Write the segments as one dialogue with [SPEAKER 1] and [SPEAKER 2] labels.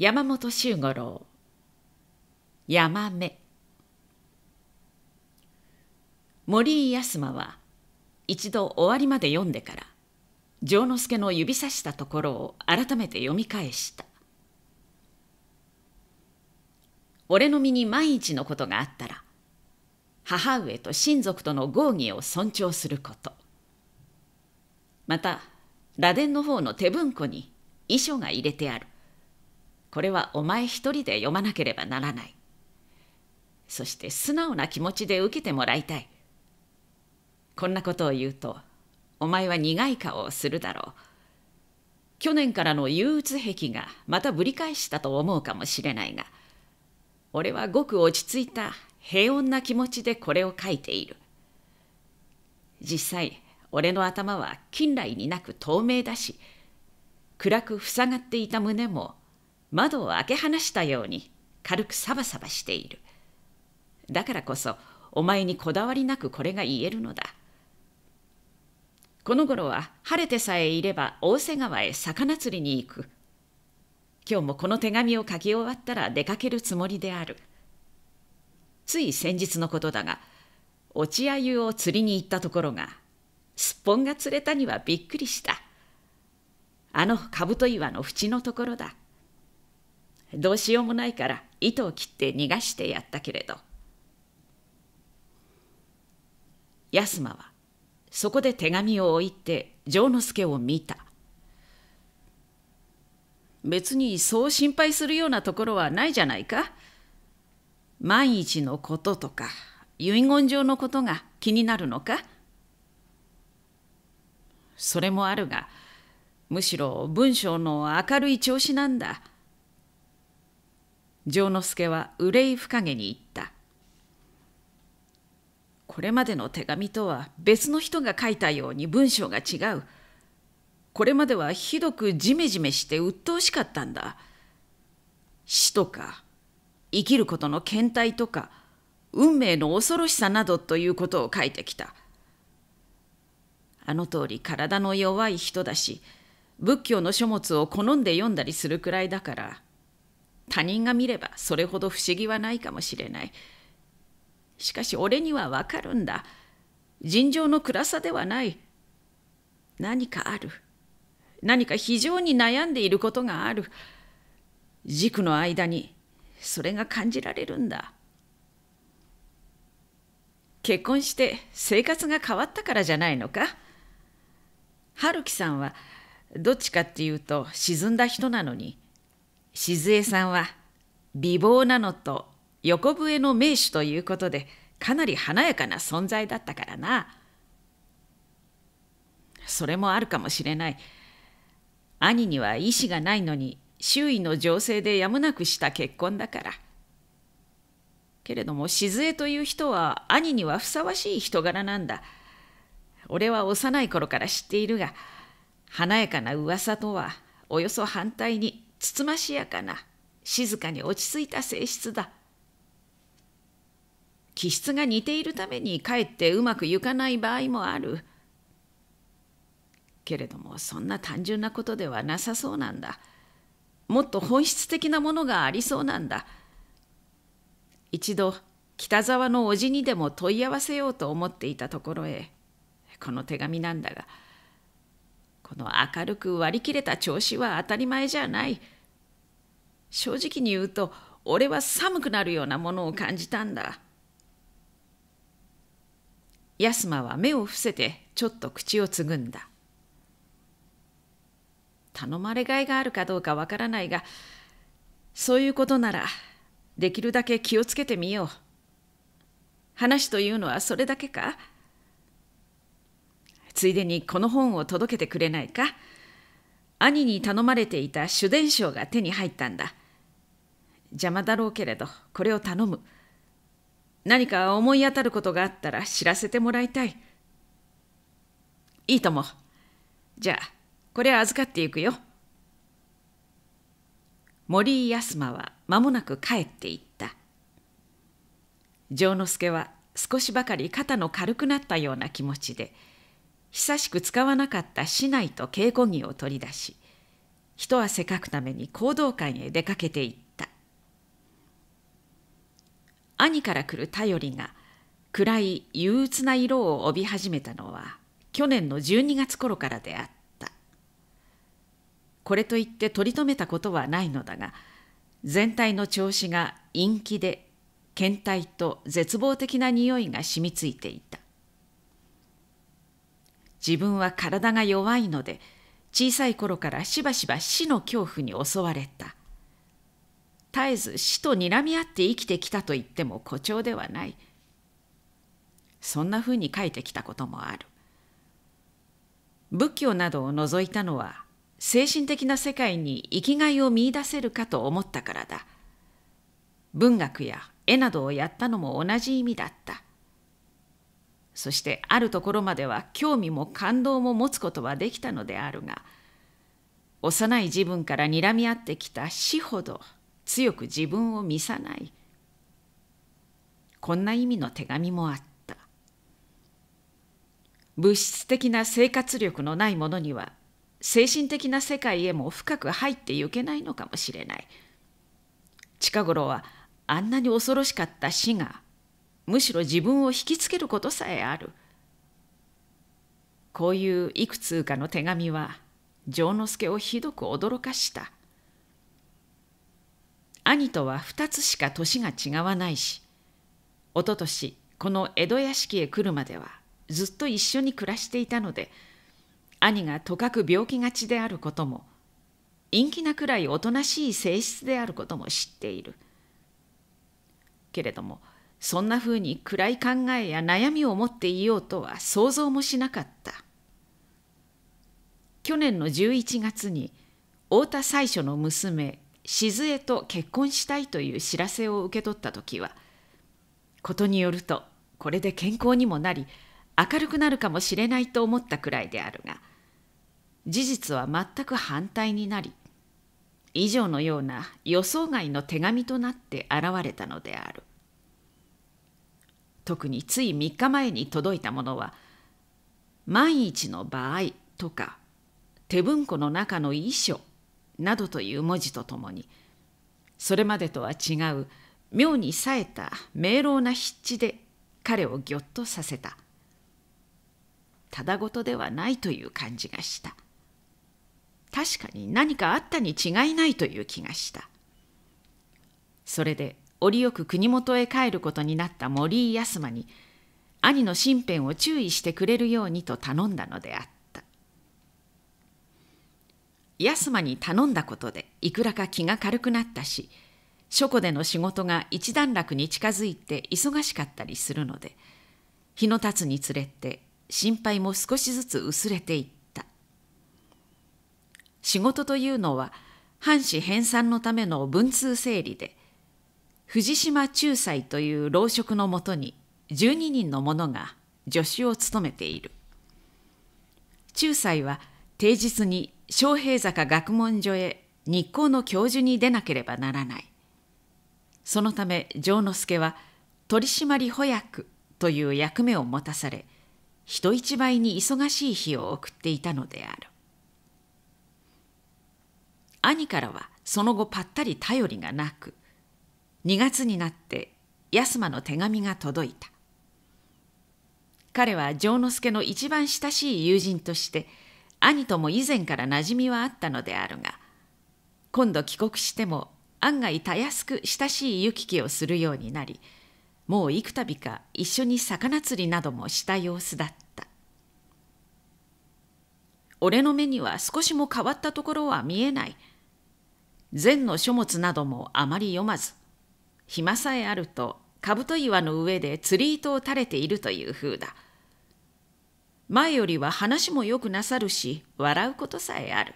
[SPEAKER 1] 山本周五郎山目森井康馬は一度終わりまで読んでから丈之助の指さしたところを改めて読み返した俺の身に万一のことがあったら母上と親族との合議を尊重することまた螺鈿の方の手文庫に遺書が入れてあるこれはお前一人で読まなければならないそして素直な気持ちで受けてもらいたいこんなことを言うとお前は苦い顔をするだろう去年からの憂鬱癖がまたぶり返したと思うかもしれないが俺はごく落ち着いた平穏な気持ちでこれを書いている実際俺の頭は近来になく透明だし暗く塞がっていた胸も窓を開け放したように軽くサバサバしている。だからこそお前にこだわりなくこれが言えるのだ。この頃は晴れてさえいれば大瀬川へ魚釣りに行く。今日もこの手紙を書き終わったら出かけるつもりである。つい先日のことだが、落合湯を釣りに行ったところが、すっぽんが釣れたにはびっくりした。あの兜岩の縁のところだ。どうしようもないから糸を切って逃がしてやったけれど安間はそこで手紙を置いて丈之助を見た別にそう心配するようなところはないじゃないか万一のこととか遺言状のことが気になるのかそれもあるがむしろ文章の明るい調子なんだ丈之助は憂い深げに言った。これまでの手紙とは別の人が書いたように文章が違う。これまではひどくじめじめして鬱陶しかったんだ。死とか生きることの倦怠とか運命の恐ろしさなどということを書いてきた。あの通り体の弱い人だし仏教の書物を好んで読んだりするくらいだから他人が見ればそれほど不思議はないかもしれない。しかし俺にはわかるんだ。尋常の暗さではない。何かある。何か非常に悩んでいることがある。軸の間にそれが感じられるんだ。結婚して生活が変わったからじゃないのか春樹さんはどっちかっていうと沈んだ人なのに静江さんは美貌なのと横笛の名手ということでかなり華やかな存在だったからなそれもあるかもしれない兄には意志がないのに周囲の情勢でやむなくした結婚だからけれども静江という人は兄にはふさわしい人柄なんだ俺は幼い頃から知っているが華やかな噂とはおよそ反対につつましやかな静かに落ち着いた性質だ気質が似ているためにかえってうまくいかない場合もあるけれどもそんな単純なことではなさそうなんだもっと本質的なものがありそうなんだ一度北沢の叔父にでも問い合わせようと思っていたところへこの手紙なんだが「この明るく割り切れた調子は当たり前じゃない。正直に言うと、俺は寒くなるようなものを感じたんだ。安間は目を伏せてちょっと口をつぐんだ。頼まれがいがあるかどうかわからないが、そういうことなら、できるだけ気をつけてみよう。話というのはそれだけかついでにこの本を届けてくれないか兄に頼まれていた主伝賞が手に入ったんだ邪魔だろうけれどこれを頼む何か思い当たることがあったら知らせてもらいたいいいともじゃあこれ預かっていくよ森井安馬は間もなく帰っていった丈之助は少しばかり肩の軽くなったような気持ちで久しく使わなかった竹刀と稽古着を取り出し一汗かくために講道館へ出かけていった兄から来る頼りが暗い憂鬱な色を帯び始めたのは去年の12月頃からであったこれといって取り留めたことはないのだが全体の調子が陰気で倦怠と絶望的な匂いが染みついていた自分は体が弱いので小さい頃からしばしば死の恐怖に襲われた絶えず死と睨み合って生きてきたと言っても誇張ではないそんなふうに書いてきたこともある仏教などを除いたのは精神的な世界に生きがいを見いだせるかと思ったからだ文学や絵などをやったのも同じ意味だったそしてあるところまでは興味も感動も持つことはできたのであるが幼い自分から睨み合ってきた死ほど強く自分を見さないこんな意味の手紙もあった物質的な生活力のないものには精神的な世界へも深く入ってゆけないのかもしれない近頃はあんなに恐ろしかった死がむしろ自分を引きつけることさえあるこういういくつかの手紙は丈之助をひどく驚かした兄とは2つしか年が違わないしおととしこの江戸屋敷へ来るまではずっと一緒に暮らしていたので兄がとかく病気がちであることも陰気なくらいおとなしい性質であることも知っているけれどもそんなふうに暗い考えや悩みを持っていようとは想像もしなかった。去年の11月に太田最初の娘静江と結婚したいという知らせを受け取った時はことによるとこれで健康にもなり明るくなるかもしれないと思ったくらいであるが事実は全く反対になり以上のような予想外の手紙となって現れたのである特につい3日前に届いたものは万一の場合とか手文庫の中の遺書などという文字とともにそれまでとは違う妙に冴えた明朗な筆致で彼をぎょっとさせたただごとではないという感じがした確かに何かあったに違いないという気がしたそれで折よく国元へ帰ることになった森井康馬に兄の身辺を注意してくれるようにと頼んだのであった安間に頼んだことでいくらか気が軽くなったし書庫での仕事が一段落に近づいて忙しかったりするので日の経つにつれて心配も少しずつ薄れていった仕事というのは藩士編纂のための文通整理で藤島仲裁という老職のもとに12人の者が助手を務めている仲裁は定日に昌平坂学問所へ日光の教授に出なければならないそのため丈之助は取締保役という役目を持たされ人一倍に忙しい日を送っていたのである兄からはその後ぱったり頼りがなく2月になって安間の手紙が届いた彼は丈之助の一番親しい友人として兄とも以前から馴染みはあったのであるが今度帰国しても案外たやすく親しい行き来をするようになりもう幾度か一緒に魚釣りなどもした様子だった俺の目には少しも変わったところは見えない禅の書物などもあまり読まず暇さえあると兜岩の上で釣り糸を垂れているという風だ。前よりは話もよくなさるし笑うことさえある。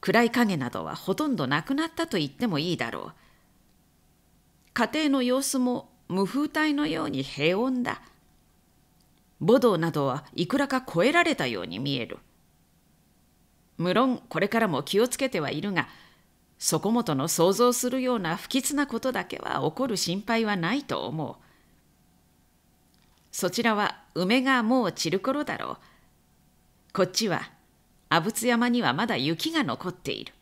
[SPEAKER 1] 暗い影などはほとんどなくなったと言ってもいいだろう。家庭の様子も無風体のように平穏だ。母道などはいくらか超えられたように見える。無論これからも気をつけてはいるが、そこもとの想像するような不吉なことだけは起こる心配はないと思う。そちらは梅がもう散る頃だろう。こっちは阿仏山にはまだ雪が残っている。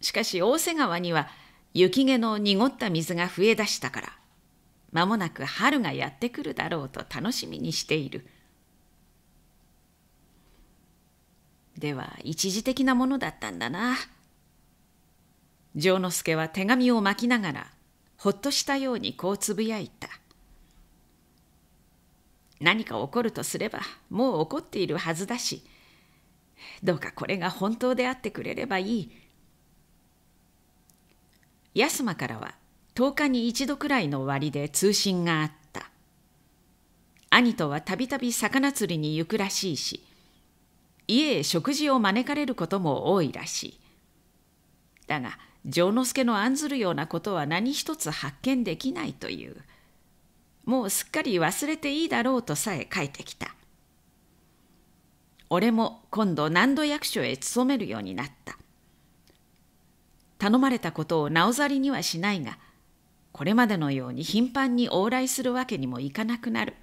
[SPEAKER 1] しかし大瀬川には雪毛の濁った水が増えだしたから、間もなく春がやってくるだろうと楽しみにしている。では一時的なものだったんだな。丈之助は手紙を巻きながらほっとしたようにこうつぶやいた何か起こるとすればもう起こっているはずだしどうかこれが本当であってくれればいい安間からは10日に一度くらいの割で通信があった兄とはたびたび魚釣りに行くらしいし家へ食事を招かれることも多いらしいだが丈之助の案ずるようなことは何一つ発見できないというもうすっかり忘れていいだろうとさえ書いてきた俺も今度何度役所へ勤めるようになった頼まれたことをなおざりにはしないがこれまでのように頻繁に往来するわけにもいかなくなる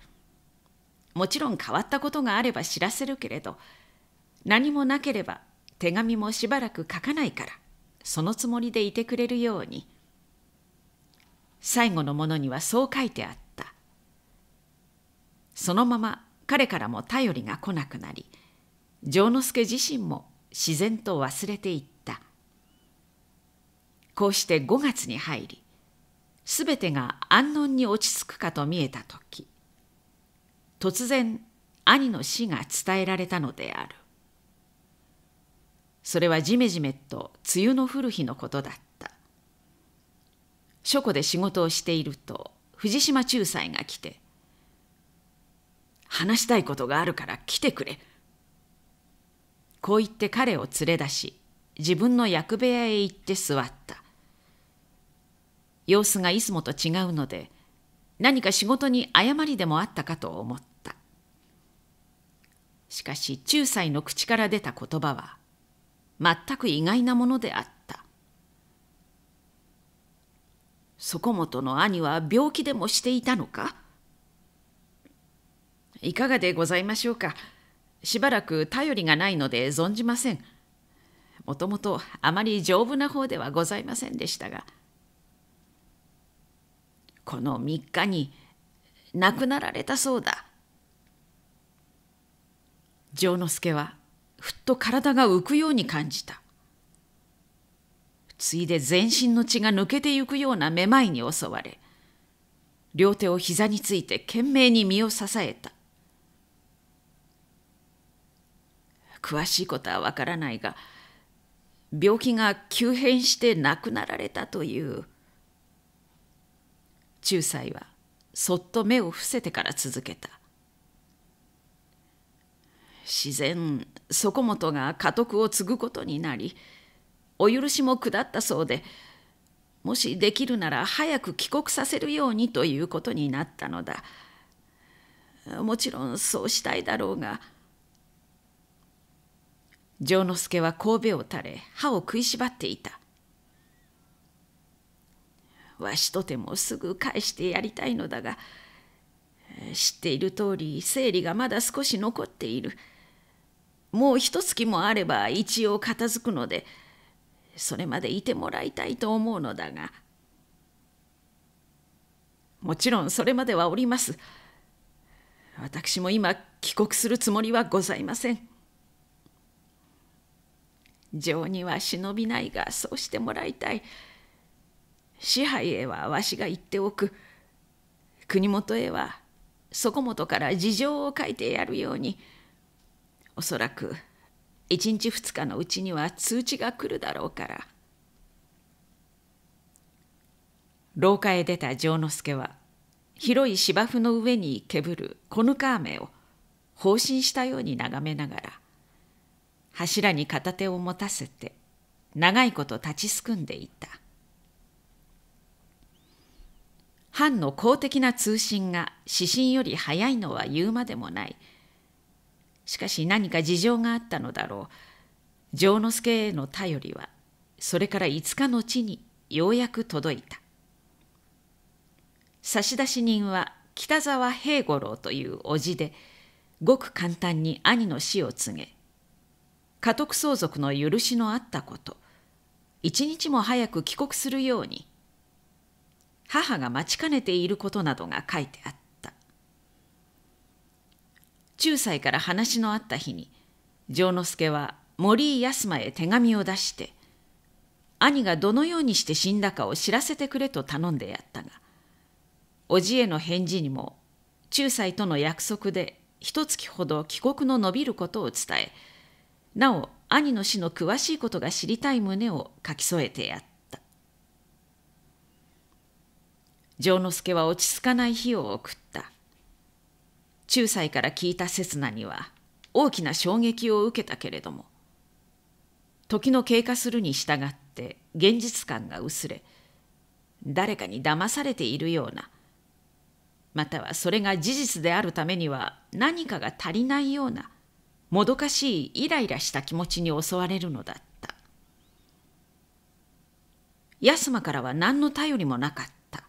[SPEAKER 1] もちろん変わったことがあれば知らせるけれど何もなければ手紙もしばらく書かないからそのつもりでいてくれるように最後のものにはそう書いてあったそのまま彼からも頼りが来なくなり丈之助自身も自然と忘れていったこうして5月に入りすべてが安穏に落ち着くかと見えた時突然兄の死が伝えられたのであるそれはじめじめと梅雨の降る日のことだった書庫で仕事をしていると藤島仲裁が来て「話したいことがあるから来てくれ」こう言って彼を連れ出し自分の役部屋へ行って座った様子がいつもと違うので何か仕事に誤りでもあったかと思ったしかし仲裁の口から出た言葉は全く意外なものであった底本の兄は病気でもしていたのかいかがでございましょうかしばらく頼りがないので存じませんもともとあまり丈夫な方ではございませんでしたがこの3日に亡くなられたそうだ丈之助はふっと体が浮くように感じた。ついで全身の血が抜けてゆくようなめまいに襲われ、両手を膝について懸命に身を支えた。詳しいことはわからないが、病気が急変して亡くなられたという。仲裁はそっと目を伏せてから続けた。自然底本が家督を継ぐことになりお許しも下ったそうでもしできるなら早く帰国させるようにということになったのだもちろんそうしたいだろうが丈之助は神戸を垂れ歯を食いしばっていたわしとてもすぐ返してやりたいのだが知っている通り生理がまだ少し残っている。もう一月もあれば一応片付くのでそれまでいてもらいたいと思うのだがもちろんそれまではおります私も今帰国するつもりはございません情には忍びないがそうしてもらいたい支配へはわしが言っておく国元へはそこもとから事情を書いてやるように。おそらく1日2日のうちには通知が来るだろうから廊下へ出た丈之助は広い芝生の上にけぶるこぬか雨を放心したように眺めながら柱に片手を持たせて長いこと立ちすくんでいた藩の公的な通信が指針より早いのは言うまでもない「しかし何か事情があったのだろう丈之助への頼りはそれから5日のちにようやく届いた差出人は北沢平五郎という叔父でごく簡単に兄の死を告げ家督相続の許しのあったこと一日も早く帰国するように母が待ちかねていることなどが書いてあった仲裁から話のあった日に丈之助は森井康馬へ手紙を出して兄がどのようにして死んだかを知らせてくれと頼んでやったが叔父への返事にも仲裁との約束で一月ほど帰国の延びることを伝えなお兄の死の詳しいことが知りたい旨を書き添えてやった丈之助は落ち着かない日を送った仲裁から聞いた刹那には大きな衝撃を受けたけれども時の経過するに従って現実感が薄れ誰かに騙されているようなまたはそれが事実であるためには何かが足りないようなもどかしいイライラした気持ちに襲われるのだった安間からは何の頼りもなかった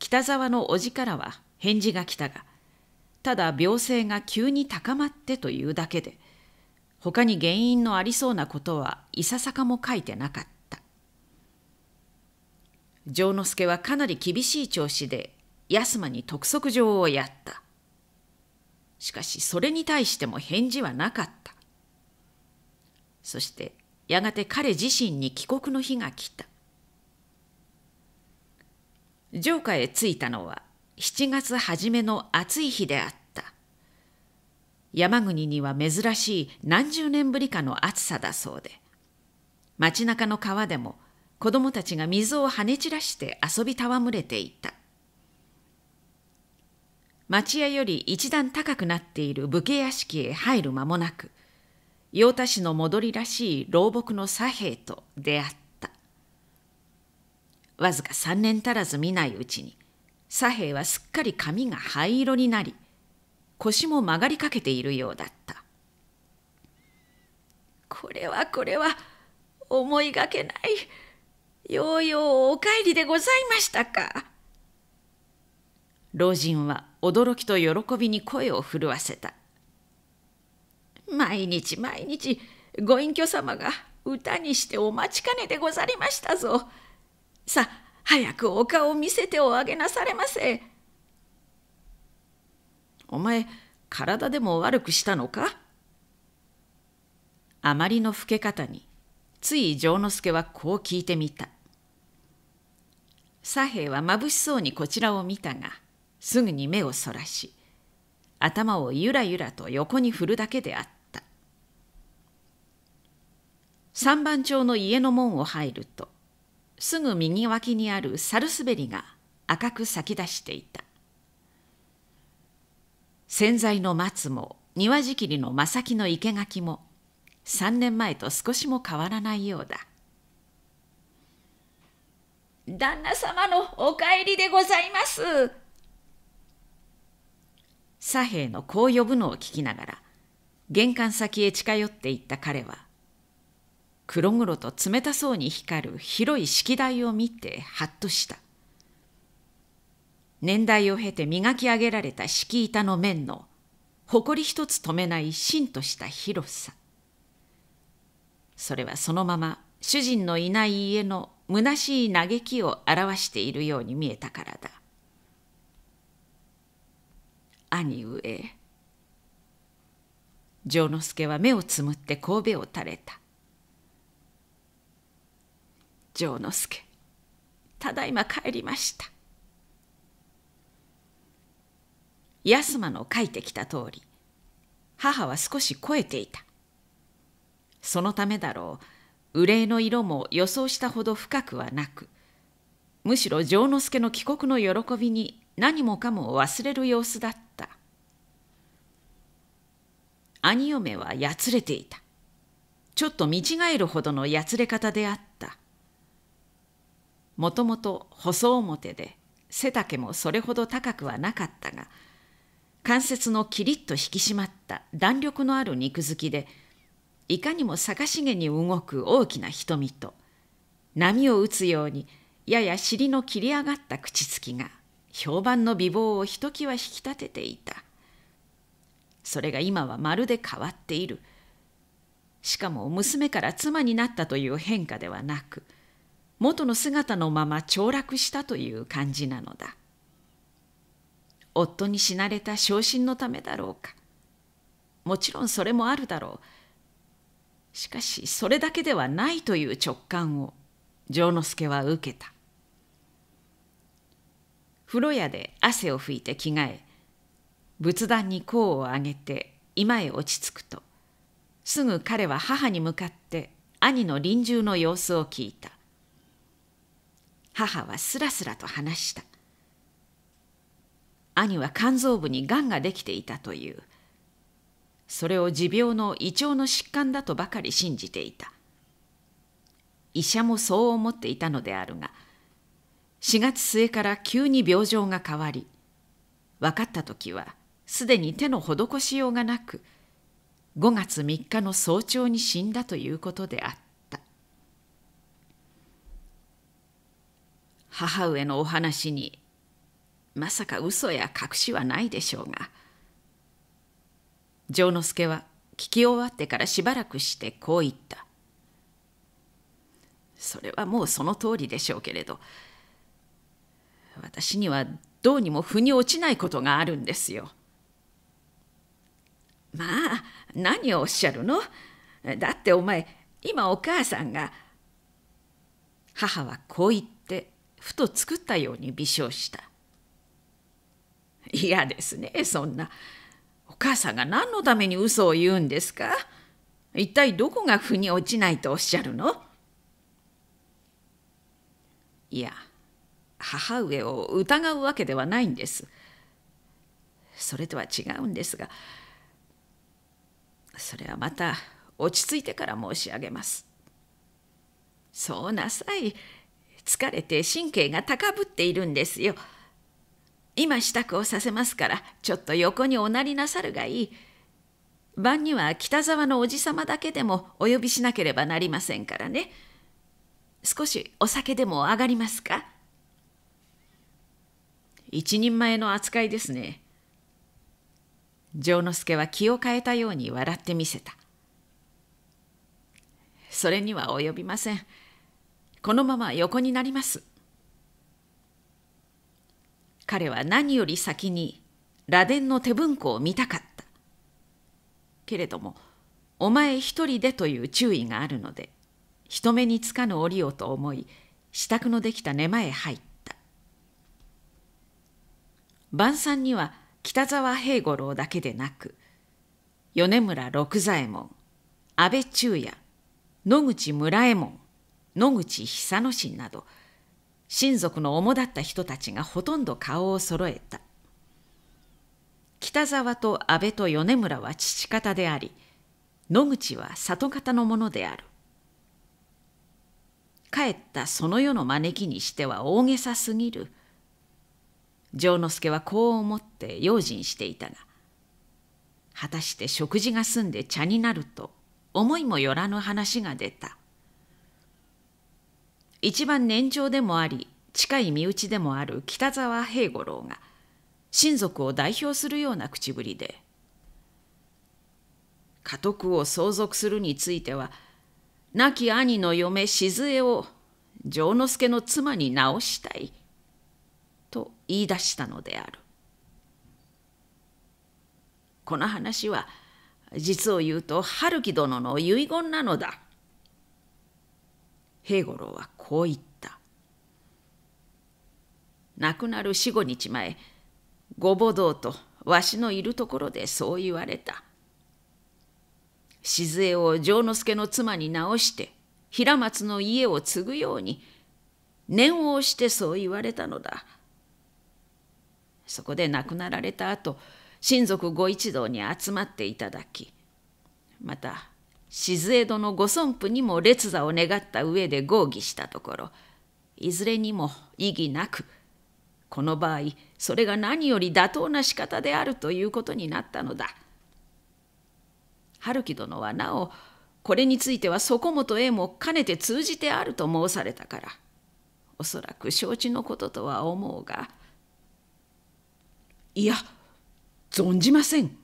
[SPEAKER 1] 北沢の叔父からは返事が来たがただ病性が急に高まってというだけで他に原因のありそうなことはいささかも書いてなかった丈之助はかなり厳しい調子で安間に督促状をやったしかしそれに対しても返事はなかったそしてやがて彼自身に帰国の日が来た城下へ着いたのは7月初めの暑い日であった。山国には珍しい何十年ぶりかの暑さだそうで、街中の川でも子供たちが水を跳ね散らして遊び戯れていた。町屋より一段高くなっている武家屋敷へ入る間もなく、陽太氏の戻りらしい老木の左兵と出会った。わずか3年足らず見ないうちに、左平はすっかり髪が灰色になり腰も曲がりかけているようだったこれはこれは思いがけないようようお帰りでございましたか老人は驚きと喜びに声を震わせた毎日毎日ご隠居様が歌にしてお待ちかねでござりましたぞさあ早くお顔を見せておあげなされませ。お前、体でも悪くしたのかあまりの老け方に、つい丈之助はこう聞いてみた。左衛は眩しそうにこちらを見たが、すぐに目をそらし、頭をゆらゆらと横に振るだけであった。三番町の家の門を入るとすぐ右脇にあるサルスベリが赤く咲き出していた洗剤の松も庭仕切りの正木の生垣も3年前と少しも変わらないようだ旦那様のお帰りでございます左兵のこう呼ぶのを聞きながら玄関先へ近寄っていった彼は黒々と冷たそうに光る広い式台を見てハッとした。年代を経て磨き上げられた敷板の面の誇り一つ止めないんとした広さ。それはそのまま主人のいない家の虚しい嘆きを表しているように見えたからだ。兄上。丈之助は目をつむって神戸を垂れた。丈之助ただいま帰りました安間の書いてきた通り母は少し肥えていたそのためだろう憂いの色も予想したほど深くはなくむしろ丈之助の帰国の喜びに何もかも忘れる様子だった兄嫁はやつれていたちょっと見違えるほどのやつれ方であったもともと細表で背丈もそれほど高くはなかったが関節のキリッと引き締まった弾力のある肉付きでいかにも逆しげに動く大きな瞳と波を打つようにやや尻の切り上がった口つきが評判の美貌をひときわ引き立てていたそれが今はまるで変わっているしかも娘から妻になったという変化ではなく「元の姿のまま凋落したという感じなのだ夫に死なれた昇進のためだろうかもちろんそれもあるだろうしかしそれだけではないという直感を丈之助は受けた風呂屋で汗を拭いて着替え仏壇に甲を上げて今へ落ち着くとすぐ彼は母に向かって兄の臨終の様子を聞いた母はすらすらと話した兄は肝臓部にがんができていたというそれを持病の胃腸の疾患だとばかり信じていた医者もそう思っていたのであるが4月末から急に病状が変わり分かった時はすでに手の施しようがなく5月3日の早朝に死んだということであった母上のお話にまさか嘘や隠しはないでしょうが丈之助は聞き終わってからしばらくしてこう言ったそれはもうその通りでしょうけれど私にはどうにも腑に落ちないことがあるんですよまあ何をおっしゃるのだってお前今お母さんが母はこう言ったふと作ったように微笑した嫌ですねそんなお母さんが何のために嘘を言うんですか一体どこが腑に落ちないとおっしゃるのいや母上を疑うわけではないんですそれとは違うんですがそれはまた落ち着いてから申し上げますそうなさい疲れて神経が高ぶっているんですよ。今支度をさせますからちょっと横におなりなさるがいい。晩には北沢のおじさまだけでもお呼びしなければなりませんからね。少しお酒でも上がりますか一人前の扱いですね。丈之助は気を変えたように笑ってみせた。それには及びません。このまま横になります彼は何より先に螺鈿の手文庫を見たかったけれどもお前一人でという注意があるので人目につかぬ折をと思い支度のできた寝間へ入った晩餐には北沢平五郎だけでなく米村六左衛門安倍中也野口村右衛門野口久野心など親族の主だった人たちがほとんど顔を揃えた北沢と安倍と米村は父方であり野口は里方のものである帰ったその世の招きにしては大げさすぎる丈之助はこう思って用心していたが果たして食事が済んで茶になると思いもよらぬ話が出た一番年長でもあり近い身内でもある北沢平五郎が親族を代表するような口ぶりで家督を相続するについては亡き兄の嫁静江を丈之助の妻に直したいと言い出したのであるこの話は実を言うと春樹殿の遺言なのだ平五郎はこう言った。亡くなる四五日前、ご母堂とわしのいるところでそう言われた。静を丈之助の妻に直して平松の家を継ぐように念を押してそう言われたのだ。そこで亡くなられた後親族ご一同に集まっていただきまた静江戸のご尊父にも列座を願った上で合議したところいずれにも異議なくこの場合それが何より妥当な仕方であるということになったのだ春樹殿はなおこれについては底本へもかねて通じてあると申されたからおそらく承知のこととは思うがいや存じません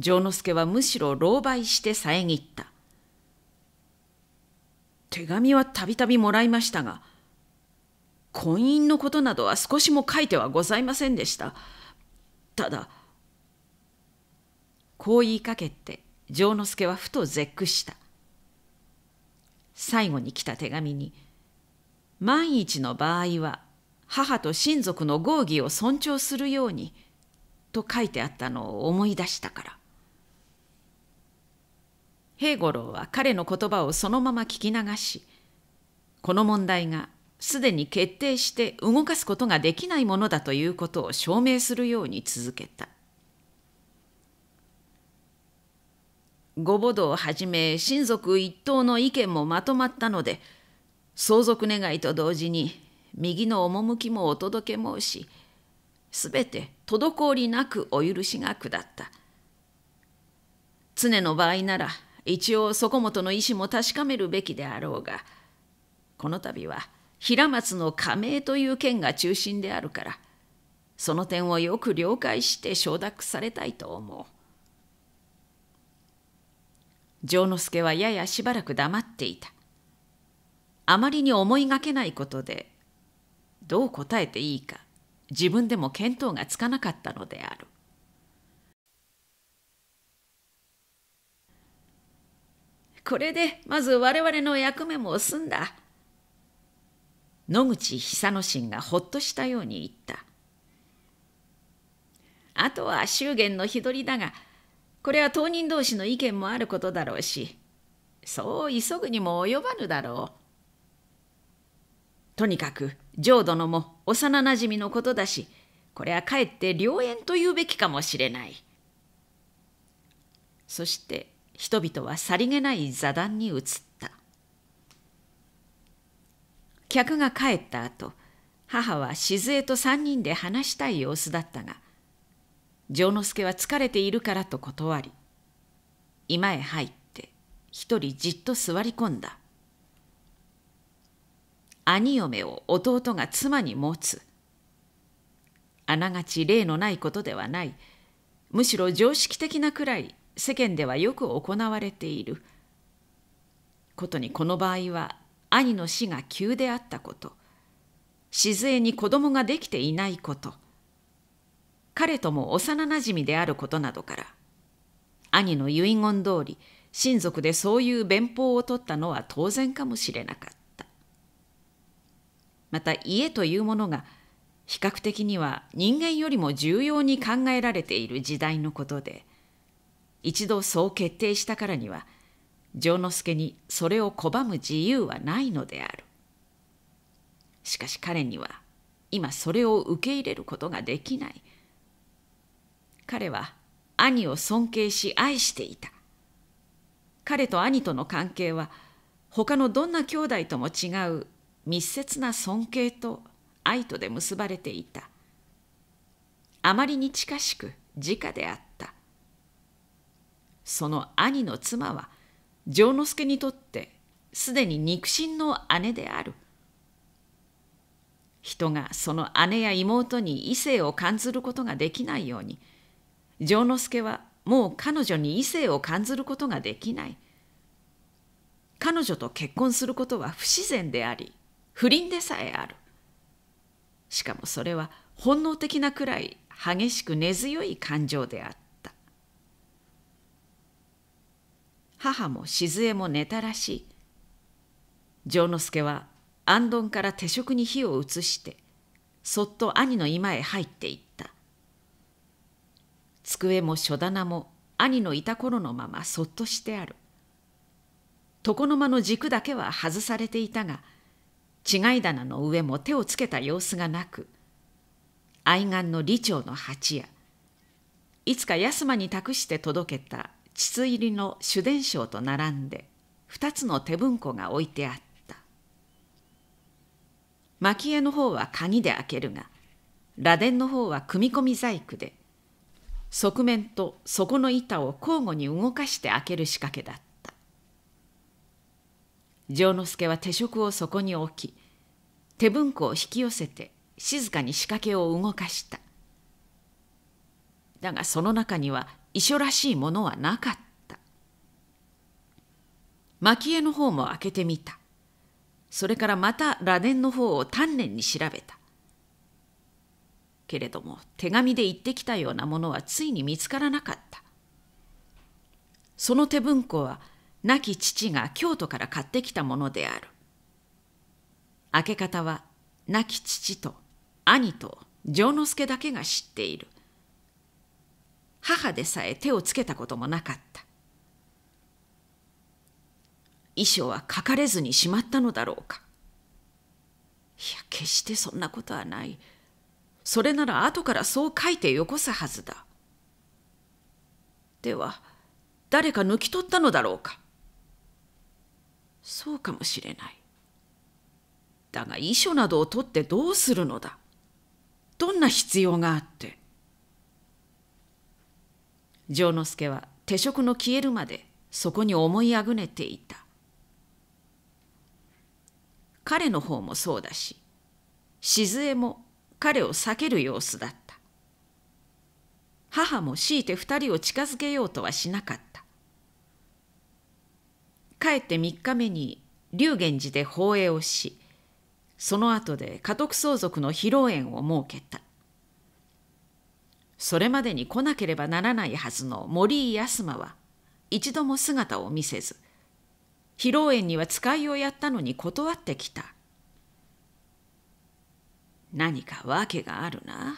[SPEAKER 1] 丈之助はむしろ狼狽して遮った手紙はたびたびもらいましたが婚姻のことなどは少しも書いてはございませんでしたただこう言いかけて丈之助はふと絶句した最後に来た手紙に「万一の場合は母と親族の合議を尊重するように」と書いてあったのを思い出したから平五郎は彼の言葉をそのまま聞き流しこの問題がすでに決定して動かすことができないものだということを証明するように続けたご母堂をはじめ親族一党の意見もまとまったので相続願いと同時に右の趣もお届け申しすべて滞りなくお許しが下った常の場合なら一応そこもとの意思も確かめるべきであろうがこの度は平松の加盟という件が中心であるからその点をよく了解して承諾されたいと思う丈之助はややしばらく黙っていたあまりに思いがけないことでどう答えていいか自分でも見当がつかなかったのであるこれでまず我々の役目も済んだ。野口久之進がほっとしたように言った。あとは祝言の日取りだが、これは当人同士の意見もあることだろうし、そう急ぐにも及ばぬだろう。とにかく浄殿も幼なじみのことだし、これはかえって良縁と言うべきかもしれない。そして人々はさりげない座談に移った客が帰った後母は静江と三人で話したい様子だったが丈之助は疲れているからと断り居間へ入って一人じっと座り込んだ兄嫁を弟が妻に持つあながち例のないことではないむしろ常識的なくらい世間ではよく行われていることにこの場合は兄の死が急であったこと静に子供ができていないこと彼とも幼なじみであることなどから兄の遺言通り親族でそういう弁法を取ったのは当然かもしれなかったまた家というものが比較的には人間よりも重要に考えられている時代のことで一度そう決定したからには丈之助にそれを拒む自由はないのであるしかし彼には今それを受け入れることができない彼は兄を尊敬し愛していた彼と兄との関係は他のどんな兄弟とも違う密接な尊敬と愛とで結ばれていたあまりに近しく直であったその兄の妻は丈之助にとってすでに肉親の姉である人がその姉や妹に異性を感ずることができないように丈之助はもう彼女に異性を感ずることができない彼女と結婚することは不自然であり不倫でさえあるしかもそれは本能的なくらい激しく根強い感情であっ母も静江も寝たらしい丈之助は安んから手職に火を移してそっと兄の居間へ入っていった机も書棚も兄のいた頃のままそっとしてある床の間の軸だけは外されていたが違い棚の上も手をつけた様子がなく愛玩の李長の鉢やいつか安間に託して届けた膣入りの主伝承と並んで2つの手文庫が置いてあった蒔絵の方は鍵で開けるが螺鈿の方は組み込み細工で側面と底の板を交互に動かして開ける仕掛けだった丈之助は手職をそこに置き手文庫を引き寄せて静かに仕掛けを動かしただがその中には遺書らしいものはなかった。蒔絵の方も開けてみた。それからまた螺鈿の方を丹念に調べた。けれども手紙で言ってきたようなものはついに見つからなかった。その手文庫は亡き父が京都から買ってきたものである。開け方は亡き父と兄と丈之助だけが知っている。母でさえ手をつけたこともなかった遺書は書かれずにしまったのだろうかいや決してそんなことはないそれなら後からそう書いてよこすはずだでは誰か抜き取ったのだろうかそうかもしれないだが遺書などを取ってどうするのだどんな必要があって丈之助は手職の消えるまでそこに思いあぐねていた彼の方もそうだし静江も彼を避ける様子だった母も強いて二人を近づけようとはしなかった帰って三日目に龍源寺で放映をしその後で家督相続の披露宴を設けたそれまでに来なければならないはずの森井康馬は一度も姿を見せず披露宴には使いをやったのに断ってきた何か訳があるな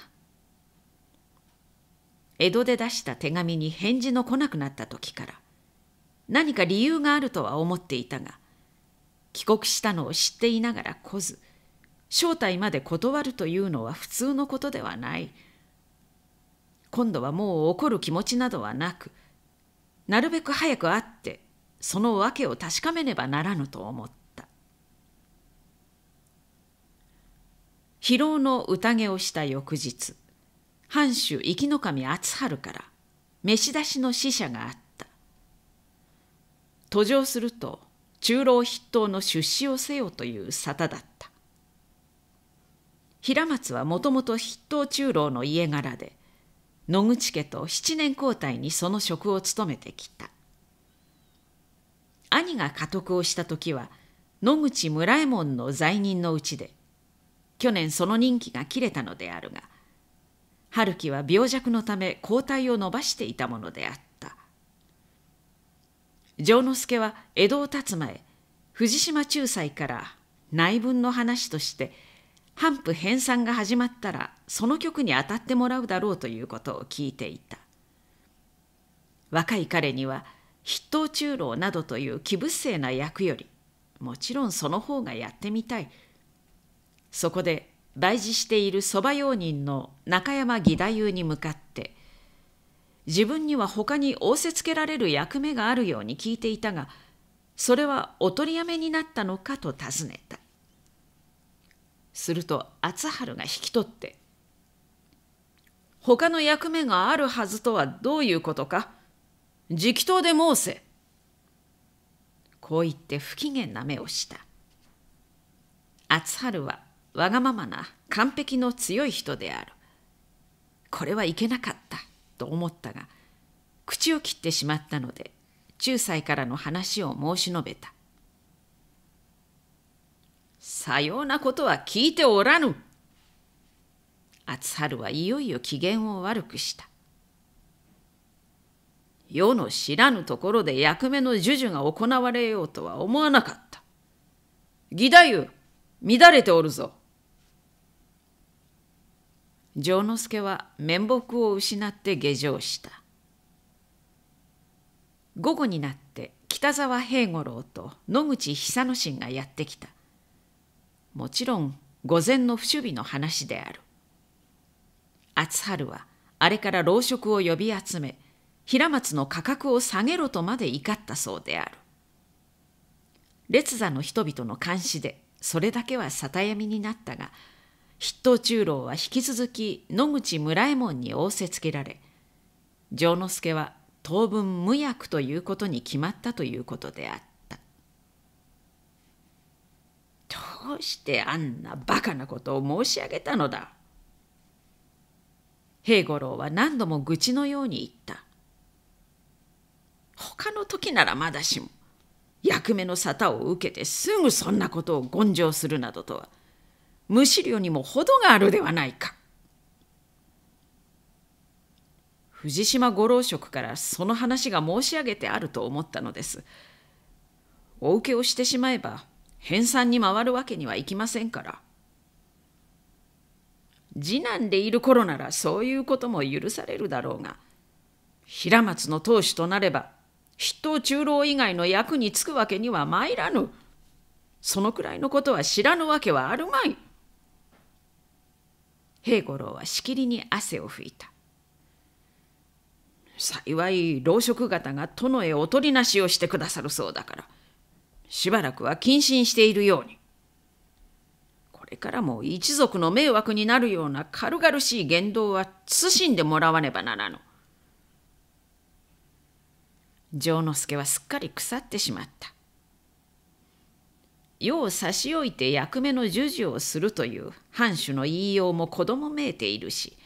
[SPEAKER 1] 江戸で出した手紙に返事の来なくなった時から何か理由があるとは思っていたが帰国したのを知っていながら来ず正体まで断るというのは普通のことではない。今度はもう怒る気持ちなどはなくなるべく早く会ってその訳を確かめねばならぬと思った疲労の宴をした翌日藩主生きの神厚春から召し出しの使者があった途上すると中老筆頭の出資をせよという沙汰だった平松はもともと筆頭中老の家柄で野口家と七年交代にその職を務めてきた兄が家督をした時は野口村右衛門の在任のうちで去年その任期が切れたのであるが春樹は病弱のため交代を延ばしていたものであった丈之助は江戸を立つ前藤島仲裁から内分の話として反布編纂が始まったらその曲に当たってもらうだろうということを聞いていた若い彼には筆頭中老などという気物性な役よりもちろんその方がやってみたいそこで来事している蕎麦用人の中山義太夫に向かって自分には他に仰せつけられる役目があるように聞いていたがそれはお取りやめになったのかと尋ねたすると厚春が引き取って「他の役目があるはずとはどういうことか直答で申せ」こう言って不機嫌な目をした厚春はわがままな完璧の強い人であるこれはいけなかったと思ったが口を切ってしまったので仲裁からの話を申し述べたさようなことは聞いておらぬ。厚春はいよいよ機嫌を悪くした。世の知らぬところで役目の授受が行われようとは思わなかった。義太夫、乱れておるぞ。丈之助は面目を失って下城した。午後になって北沢平五郎と野口久之進がやってきた。もちろん御前の不守備の話である厚春はあれから老職を呼び集め平松の価格を下げろとまで怒ったそうである列座の人々の監視でそれだけは沙汰闇になったが筆頭中老は引き続き野口村右衛門に仰せつけられ丈之助は当分無役ということに決まったということであったどうしてあんなバカなことを申し上げたのだ平五郎は何度も愚痴のように言った他の時ならまだしも役目の沙汰を受けてすぐそんなことを言上するなどとは無資料にも程があるではないか藤島五郎職からその話が申し上げてあると思ったのですお受けをしてしまえば編纂に回るわけにはいきませんから。次男でいる頃ならそういうことも許されるだろうが、平松の当主となれば、筆頭中老以外の役に就くわけには参らぬ。そのくらいのことは知らぬわけはあるまい。平五郎はしきりに汗を拭いた。幸い老職方が殿へおとりなしをしてくださるそうだから。しばらくは謹慎しているように。これからも一族の迷惑になるような軽々しい言動は慎んでもらわねばならぬ。丈之助はすっかり腐ってしまった。世を差し置いて役目の授受をするという藩主の言いようも子供めいているし、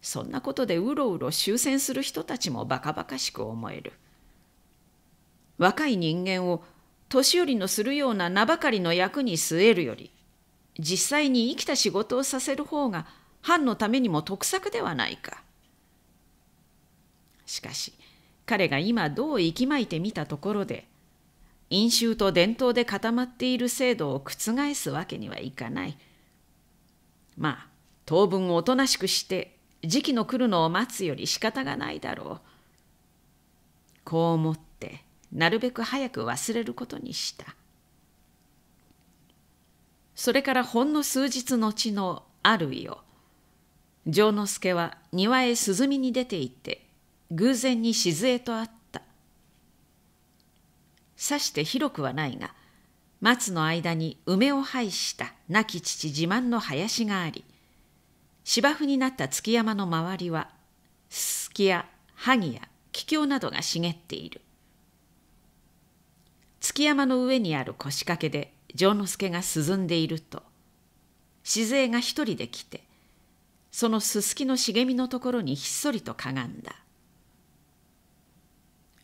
[SPEAKER 1] そんなことでうろうろ終戦する人たちもバカバカしく思える。若い人間を年寄りのするような名ばかりの役に据えるより実際に生きた仕事をさせる方が藩のためにも得策ではないか。しかし彼が今どう息巻いてみたところで飲酒と伝統で固まっている制度を覆すわけにはいかない。まあ当分おとなしくして時期の来るのを待つより仕方がないだろう。こう思ってなるべく早く忘れることにしたそれからほんの数日後のある夜丈之助は庭へ涼みに出て行って偶然に静江と会ったさして広くはないが松の間に梅を拝した亡き父自慢の林があり芝生になった築山の周りはすすきや萩や桔梗などが茂っている築山の上にある腰掛けで丈之助が涼んでいると静江が一人で来てそのすすきの茂みのところにひっそりとかがんだ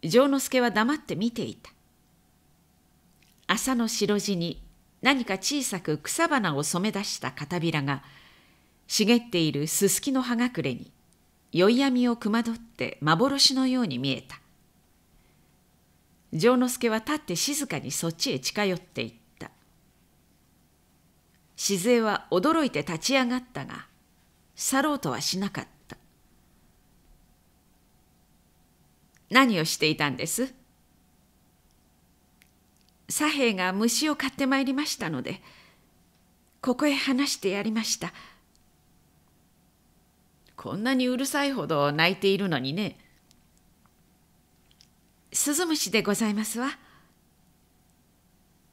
[SPEAKER 1] 丈之助は黙って見ていた朝の白地に何か小さく草花を染め出した片びらが茂っているすすきの葉隠れに宵闇をくまどって幻のように見えた丈之助は立って静かにそっちへ近寄っていった静江は驚いて立ち上がったが去ろうとはしなかった何をしていたんです左兵が虫を買ってまいりましたのでここへ話してやりましたこんなにうるさいほど泣いているのにね鈴虫でございますわ。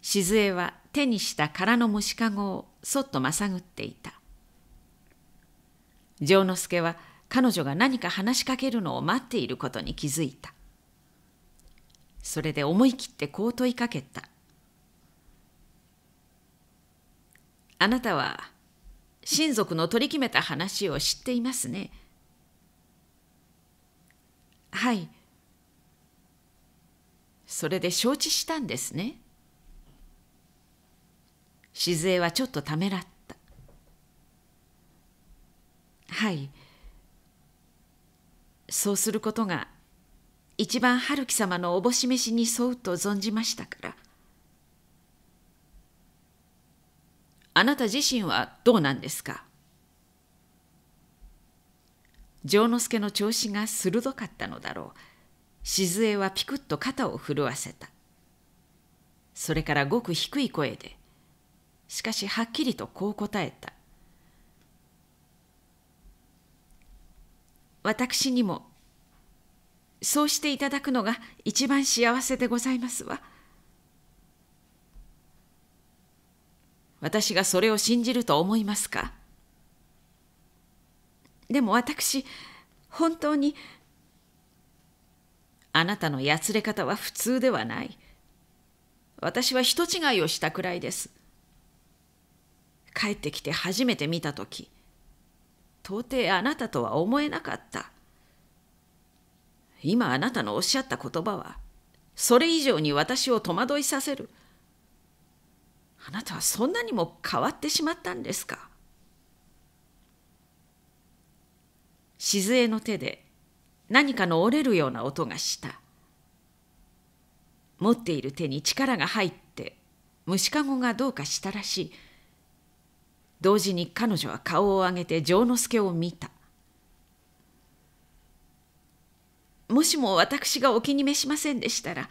[SPEAKER 1] 静江は手にした空の虫かごをそっとまさぐっていた。丈之助は彼女が何か話しかけるのを待っていることに気づいた。それで思い切ってこう問いかけた。あなたは親族の取り決めた話を知っていますね。はい。それで承知したんですね静江はちょっとためらったはいそうすることが一番春樹様のおぼし召しに沿うと存じましたからあなた自身はどうなんですか丈之助の調子が鋭かったのだろう静江はピクッと肩を震わせた。それからごく低い声で、しかしはっきりとこう答えた。私にも、そうしていただくのが一番幸せでございますわ。私がそれを信じると思いますかでも私、本当にあなたのやつれ方は普通ではない。私は人違いをしたくらいです。帰ってきて初めて見た時到底あなたとは思えなかった今あなたのおっしゃった言葉はそれ以上に私を戸惑いさせるあなたはそんなにも変わってしまったんですか静江の手で何かの折れるような音がした持っている手に力が入って虫かごがどうかしたらしい同時に彼女は顔を上げて丈之助を見たもしも私がお気に召しませんでしたら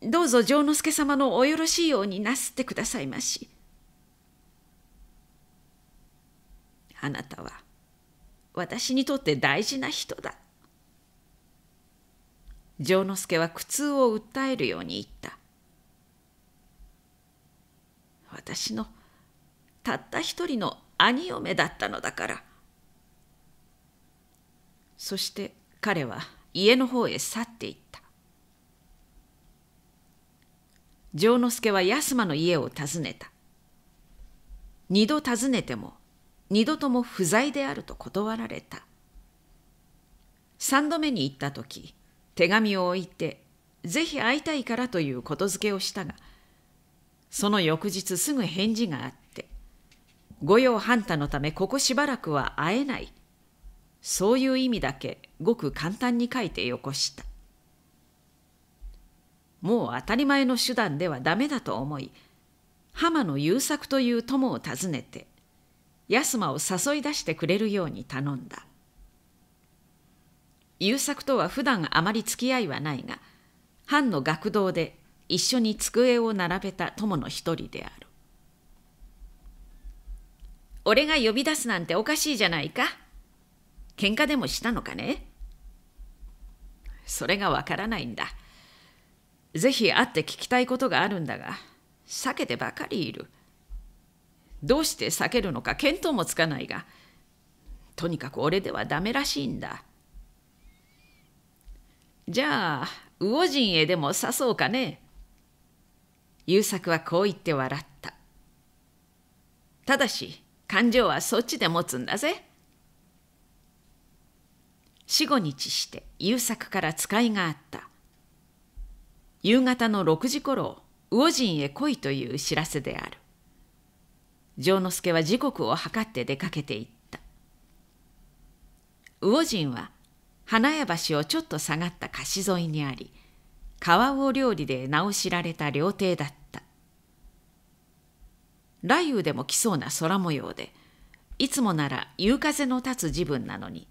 [SPEAKER 1] どうぞ丈之助様のおよろしいようになすってくださいましあなたは私にとって大事な人だ。丈之助は苦痛を訴えるように言った。私のたった一人の兄嫁だったのだから。そして彼は家の方へ去っていった。丈之助は安間の家を訪ねた。二度訪ねても二度とも不在であると断られた三度目に行った時手紙を置いてぜひ会いたいからということづけをしたがその翌日すぐ返事があって御用半太のためここしばらくは会えないそういう意味だけごく簡単に書いてよこしたもう当たり前の手段ではダメだと思い浜野優作という友を訪ねて安間を誘い出してくれるように頼んだ優作とは普段あまり付き合いはないが藩の学童で一緒に机を並べた友の一人である俺が呼び出すなんておかしいじゃないか喧嘩でもしたのかねそれがわからないんだぜひ会って聞きたいことがあるんだが避けてばかりいる。どうして避けるのか見当もつかないがとにかく俺ではダメらしいんだじゃあ魚陣へでも刺そうかね優作はこう言って笑ったただし感情はそっちで持つんだぜ四五日して優作から使いがあった夕方の6時頃魚陣へ来いという知らせである丈之助は時刻を計って出かけていった魚人は花屋橋をちょっと下がった貸し沿いにあり川魚料理で名を知られた料亭だった雷雨でも来そうな空模様でいつもなら夕風の立つ時分なのに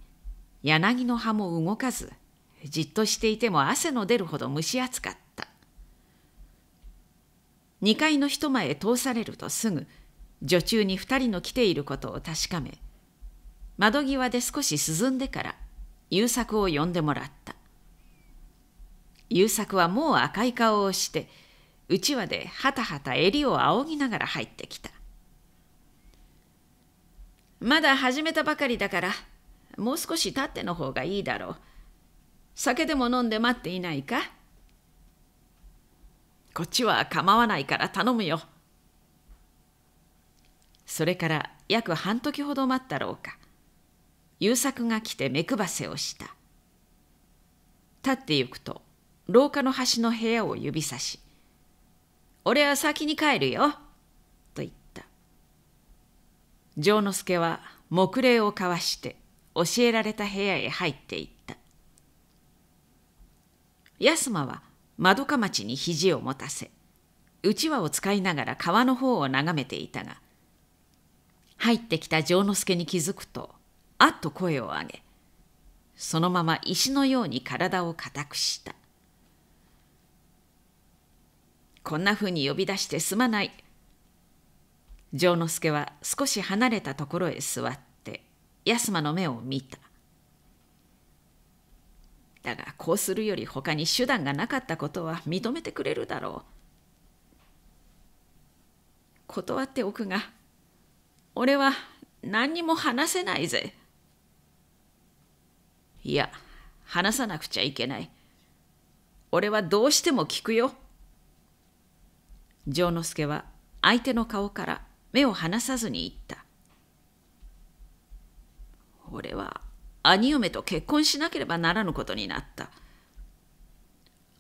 [SPEAKER 1] 柳の葉も動かずじっとしていても汗の出るほど蒸し暑かった2階の人前通されるとすぐ「女中に二人の来ていることを確かめ窓際で少し涼んでから優作を呼んでもらった優作はもう赤い顔をしてうちわではたはた襟を仰ぎながら入ってきたまだ始めたばかりだからもう少し立っての方がいいだろう酒でも飲んで待っていないかこっちは構わないから頼むよそれから約半時ほど待ったろうか優作が来て目配せをした立ってゆくと廊下の端の部屋を指さし「俺は先に帰るよ」と言った丈之助は目礼を交わして教えられた部屋へ入っていった安間は窓か町に肘を持たせうちわを使いながら川の方を眺めていたが入ってきた丈之助に気づくとあっと声を上げそのまま石のように体を固くしたこんなふうに呼び出してすまない丈之助は少し離れたところへ座って安間の目を見ただがこうするより他に手段がなかったことは認めてくれるだろう断っておくが俺は何にも話せないぜ。いや、話さなくちゃいけない。俺はどうしても聞くよ。丈之助は相手の顔から目を離さずに言った。俺は兄嫁と結婚しなければならぬことになった。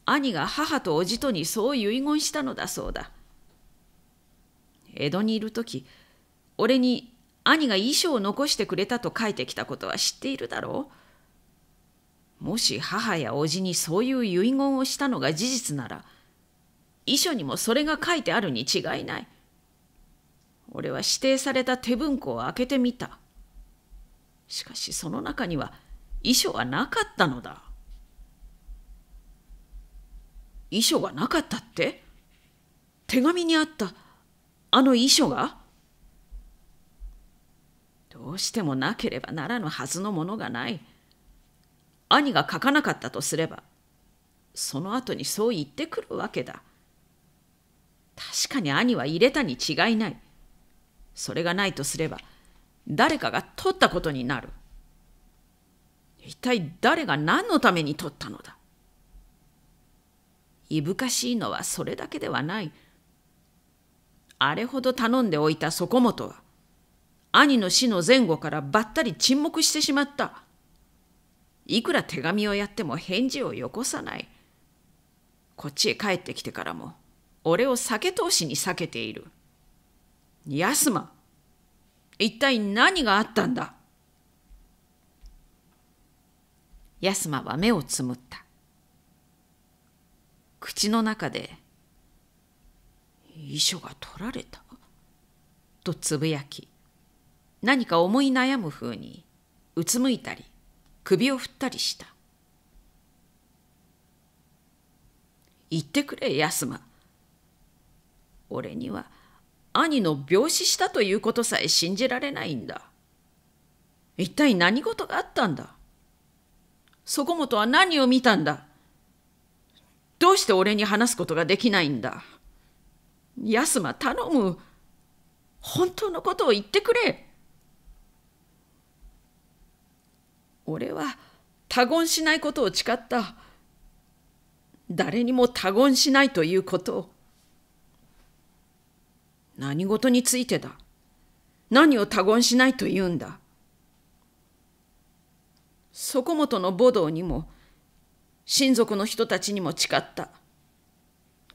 [SPEAKER 1] 兄が母と叔父とにそう遺言したのだそうだ。江戸にいる時俺に兄が遺書を残してくれたと書いてきたことは知っているだろうもし母や叔父にそういう遺言をしたのが事実なら遺書にもそれが書いてあるに違いない俺は指定された手文庫を開けてみたしかしその中には遺書はなかったのだ遺書がなかったって手紙にあったあの遺書がどうしてもなければならぬはずのものがない兄が書かなかったとすればその後にそう言ってくるわけだ確かに兄は入れたに違いないそれがないとすれば誰かが取ったことになる一体誰が何のために取ったのだいぶかしいのはそれだけではないあれほど頼んでおいた底本は兄の死の前後からばったり沈黙してしまった。いくら手紙をやっても返事をよこさない。こっちへ帰ってきてからも、俺を酒通しに避けている。安間、一体何があったんだ安間は目をつむった。口の中で、遺書が取られたとつぶやき、何か思い悩む風にうつむいたり首を振ったりした言ってくれ安間俺には兄の病死したということさえ信じられないんだ一体何事があったんだそこもとは何を見たんだどうして俺に話すことができないんだ安間頼む本当のことを言ってくれ俺は他言しないことを誓った。誰にも他言しないということを。何事についてだ何を他言しないと言うんだそこもとの母堂にも親族の人たちにも誓った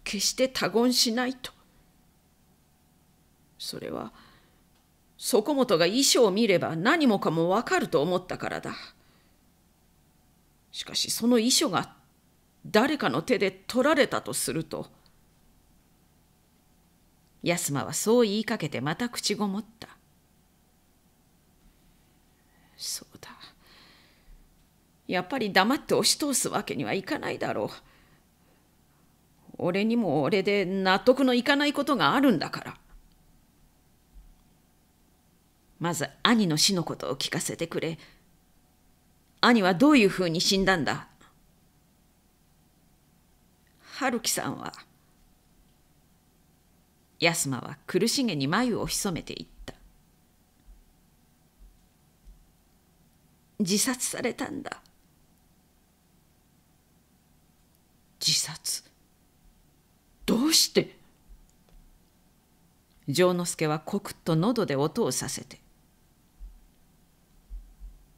[SPEAKER 1] 決して他言しないとそれはそこもとが衣装を見れば何もかもわかると思ったからだ。しかしその遺書が誰かの手で取られたとすると安間はそう言いかけてまた口ごもったそうだやっぱり黙って押し通すわけにはいかないだろう俺にも俺で納得のいかないことがあるんだからまず兄の死のことを聞かせてくれ兄はどういうふうに死んだんだ春樹さんは安間は苦しげに眉を潜めていった自殺されたんだ自殺どうして丈之助はコクッと喉で音をさせて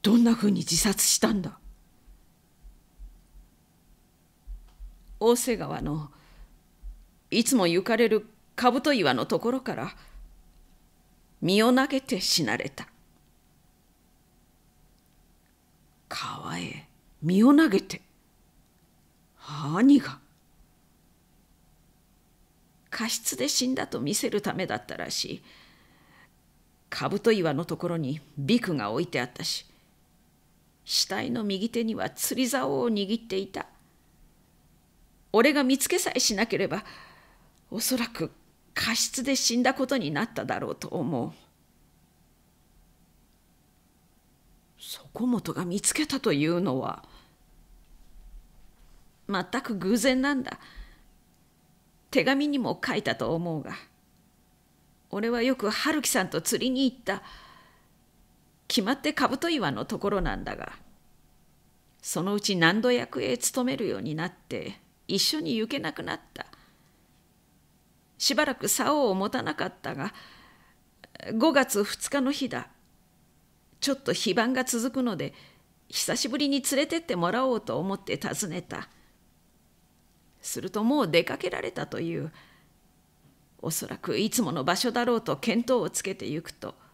[SPEAKER 1] どんなふうに自殺したんだ大瀬川のいつも行かれる兜岩のところから身を投げて死なれた川へ身を投げて兄が過失で死んだと見せるためだったらしい兜岩のところにビクが置いてあったし死体の右手には釣り竿を握っていた。俺が見つけさえしなければ、おそらく過失で死んだことになっただろうと思う。そこもとが見つけたというのは、全く偶然なんだ。手紙にも書いたと思うが、俺はよく春樹さんと釣りに行った。決まって兜岩のところなんだがそのうち何度役へ勤めるようになって一緒に行けなくなったしばらく竿を持たなかったが5月2日の日だちょっと非番が続くので久しぶりに連れてってもらおうと思って訪ねたするともう出かけられたというおそらくいつもの場所だろうと見当をつけてゆくと「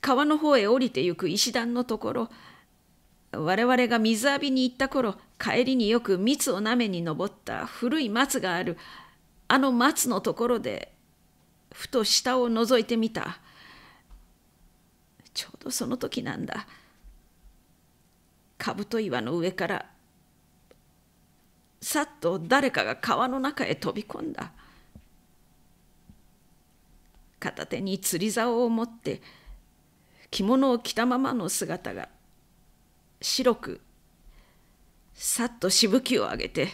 [SPEAKER 1] 川の方へ降りてゆく石段のところ我々が水浴びに行った頃帰りによく蜜をなめに登った古い松があるあの松のところでふと下を覗いてみたちょうどその時なんだ兜岩の上からさっと誰かが川の中へ飛び込んだ片手に釣り竿を持って着物を着たままの姿が白くさっとしぶきを上げて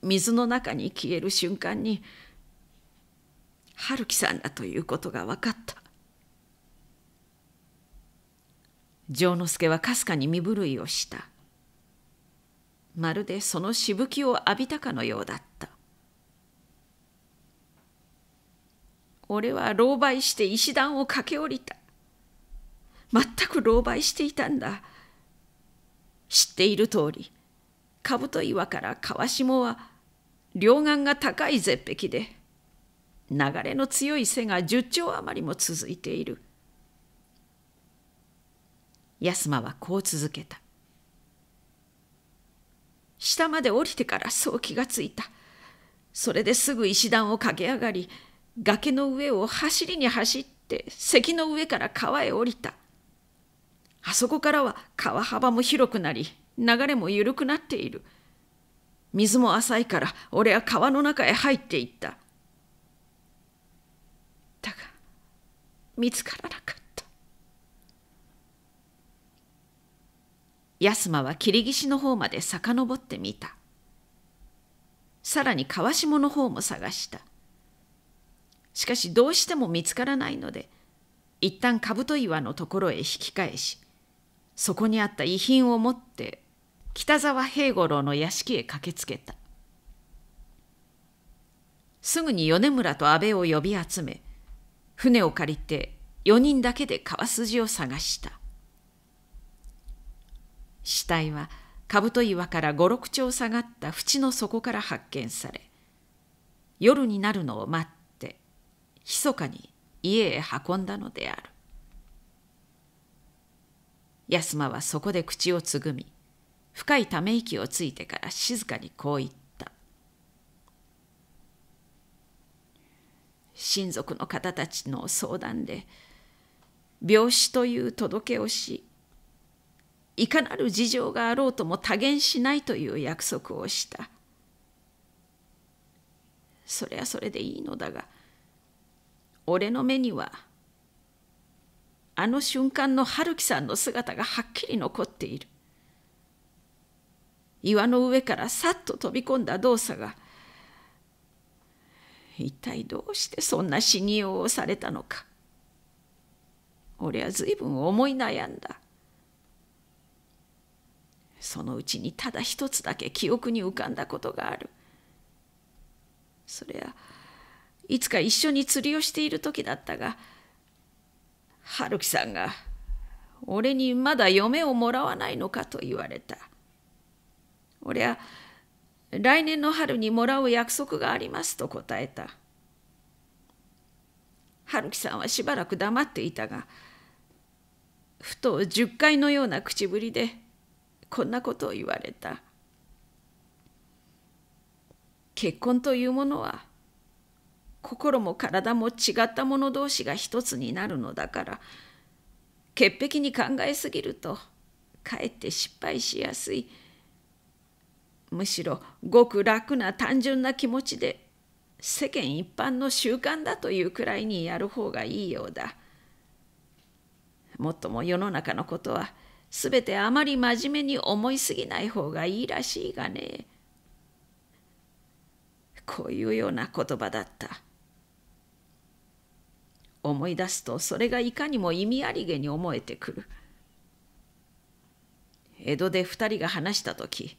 [SPEAKER 1] 水の中に消える瞬間に春樹さんだということが分かった丈之助はかすかに身震いをしたまるでそのしぶきを浴びたかのようだった俺は狼狽して石段を駆け下りた全く狼狽していたんだ知っている通り兜岩から川下は両岸が高い絶壁で流れの強い背が十兆余りも続いている安間はこう続けた下まで降りてからそう気がついたそれですぐ石段を駆け上がり崖の上を走りに走って堰の上から川へ降りたあそこからは川幅も広くなり流れも緩くなっている水も浅いから俺は川の中へ入っていっただが見つからなかった安間は切り岸の方まで遡ってみたさらに川下の方も探したしかしどうしても見つからないので一旦兜岩のところへ引き返しそこにあった遺品を持って北沢平五郎の屋敷へ駆けつけたすぐに米村と阿部を呼び集め船を借りて4人だけで川筋を探した死体は兜岩から五六丁下がった縁の底から発見され夜になるのを待って密かに家へ運んだのである安間はそこで口をつぐみ深いため息をついてから静かにこう言った親族の方たちの相談で病死という届けをしいかなる事情があろうとも多言しないという約束をしたそれはそれでいいのだが俺の目にはあの瞬間の春樹さんの姿がはっきり残っている岩の上からさっと飛び込んだ動作が一体どうしてそんな死にようをされたのか俺は随分思い悩んだそのうちにただ一つだけ記憶に浮かんだことがあるそれはいつか一緒に釣りをしている時だったが春樹さんが俺にまだ嫁をもらわないのかと言われた。俺は来年の春にもらう約束がありますと答えた。春樹さんはしばらく黙っていたが、ふと10回のような口ぶりでこんなことを言われた。結婚というものは心も体も違った者同士が一つになるのだから潔癖に考えすぎるとかえって失敗しやすいむしろごく楽な単純な気持ちで世間一般の習慣だというくらいにやる方がいいようだもっとも世の中のことは全てあまり真面目に思いすぎない方がいいらしいがねこういうような言葉だった。思い出すとそれがいかにも意味ありげに思えてくる江戸で2人が話した時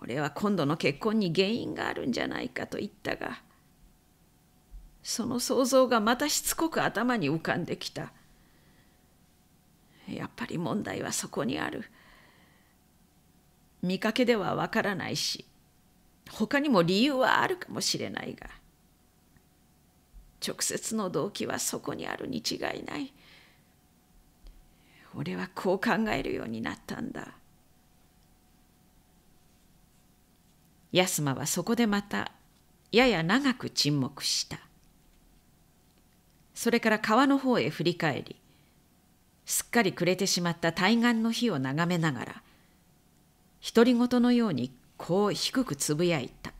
[SPEAKER 1] 俺は今度の結婚に原因があるんじゃないかと言ったがその想像がまたしつこく頭に浮かんできたやっぱり問題はそこにある見かけではわからないし他にも理由はあるかもしれないが。直接の動機はそこにあるに違いない俺はこう考えるようになったんだ安間はそこでまたやや長く沈黙したそれから川の方へ振り返りすっかり暮れてしまった対岸の火を眺めながら独り言のようにこう低くつぶやいた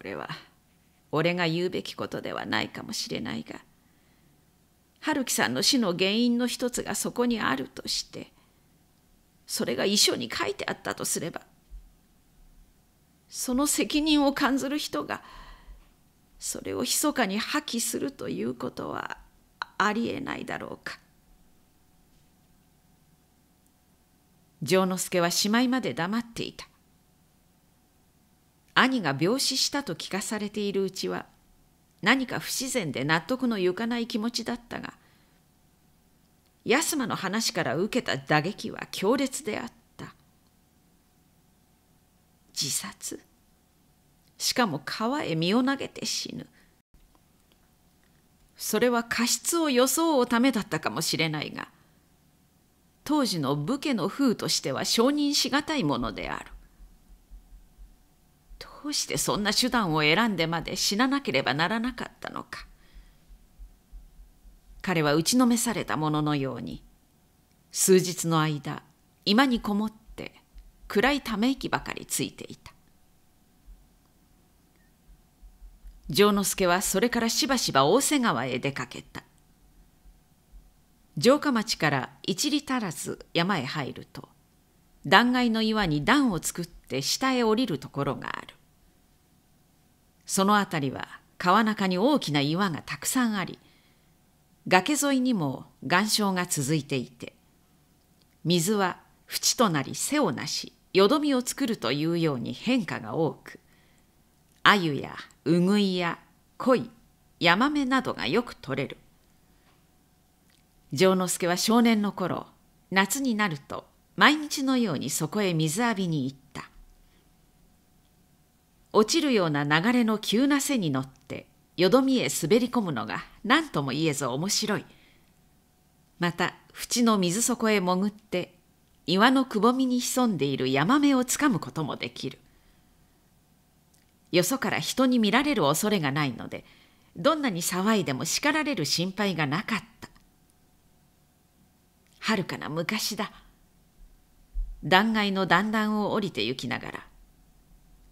[SPEAKER 1] これは俺が言うべきことではないかもしれないが春樹さんの死の原因の一つがそこにあるとしてそれが遺書に書いてあったとすればその責任を感ずる人がそれを密かに破棄するということはありえないだろうか丈之助はしまいまで黙っていた兄が病死したと聞かされているうちは何か不自然で納得のゆかない気持ちだったが安間の話から受けた打撃は強烈であった自殺しかも川へ身を投げて死ぬそれは過失を装うためだったかもしれないが当時の武家の風としては承認しがたいものであるどうしてそんな手段を選んでまで死ななければならなかったのか彼は打ちのめされたもののように数日の間居間にこもって暗いため息ばかりついていた丈之助はそれからしばしば大瀬川へ出かけた城下町から一里足らず山へ入ると断崖の岩に段を作って下へ降りるところがあるその辺りは川中に大きな岩がたくさんあり崖沿いにも岩礁が続いていて水は縁となり背をなしよどみを作るというように変化が多く鮎やうぐいや鯉ヤマメなどがよく取れる丈之助は少年の頃夏になると毎日のようにそこへ水浴びに行った落ちるような流れの急な背に乗ってよどみへ滑り込むのが何とも言えず面白いまた縁の水底へ潜って岩のくぼみに潜んでいるヤマメをつかむこともできるよそから人に見られる恐れがないのでどんなに騒いでも叱られる心配がなかったはるかな昔だ断崖の段々を降りて行きながら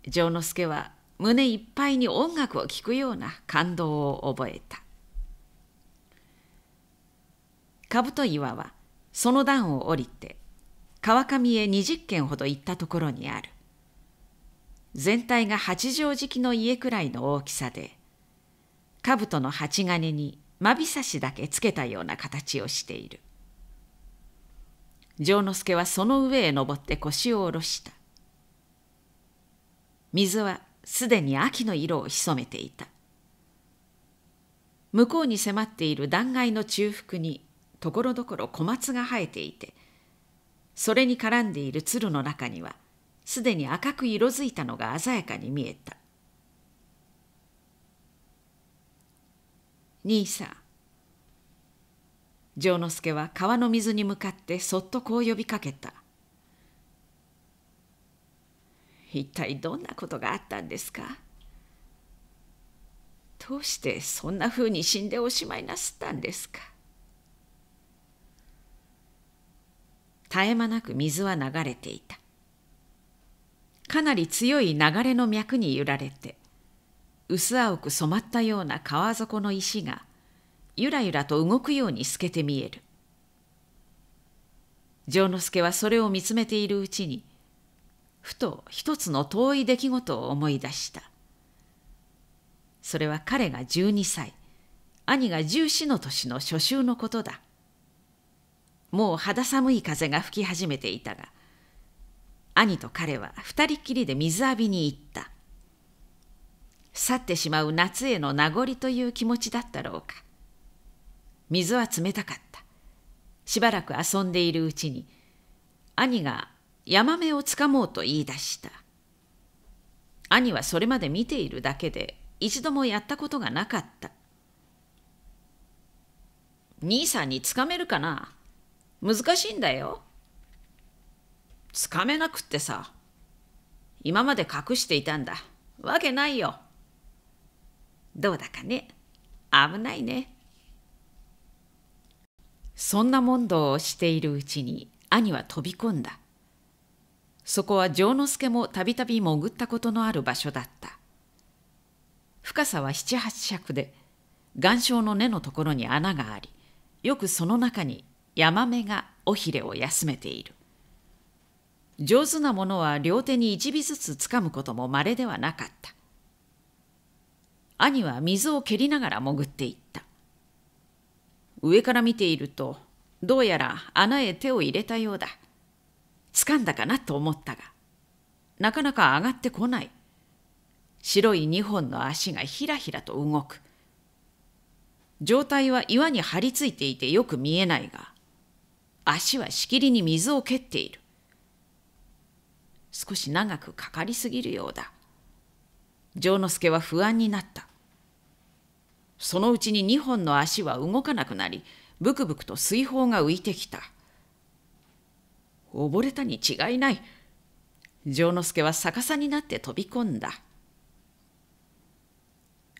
[SPEAKER 1] 丈之助は胸いっぱいに音楽を聴くような感動を覚えた兜岩はその段を降りて川上へ20軒ほど行ったところにある全体が八畳敷の家くらいの大きさで兜の鉢金にまびさしだけつけたような形をしている丈之助はその上へ登って腰を下ろした水はすでに秋の色を潜めていた向こうに迫っている断崖の中腹にところどころ小松が生えていてそれに絡んでいる鶴の中にはすでに赤く色づいたのが鮮やかに見えた「兄さん」丈之助は川の水に向かってそっとこう呼びかけた一体どんなことがあったんですかどうしてそんなふうに死んでおしまいなすったんですか絶え間なく水は流れていたかなり強い流れの脈に揺られて薄青く染まったような川底の石がゆらゆらと動くように透けて見える丈之助はそれを見つめているうちにふと一つの遠い出来事を思い出したそれは彼が12歳兄が14の年の初秋のことだもう肌寒い風が吹き始めていたが兄と彼は二人っきりで水浴びに行った去ってしまう夏への名残という気持ちだったろうか水は冷たかったしばらく遊んでいるうちに兄がヤマメをつかもうと言い出した兄はそれまで見ているだけで一度もやったことがなかった兄さんにつかめるかな難しいんだよつかめなくってさ今まで隠していたんだわけないよどうだかね危ないねそんな問答をしているうちに兄は飛び込んだそこは丈之助もたびたび潜ったことのある場所だった深さは七八尺で岩礁の根のところに穴がありよくその中にヤマメが尾ひれを休めている上手なものは両手に一尾ずつつかむこともまれではなかった兄は水を蹴りながら潜っていった上から見ているとどうやら穴へ手を入れたようだ掴んだかなと思ったがなかなか上がってこない白い2本の足がひらひらと動く状態は岩に張り付いていてよく見えないが足はしきりに水を蹴っている少し長くかかりすぎるようだ丈之助は不安になったそのうちに2本の足は動かなくなりブクブクと水泡が浮いてきた溺れたに違いない。丈之助は逆さになって飛び込んだ。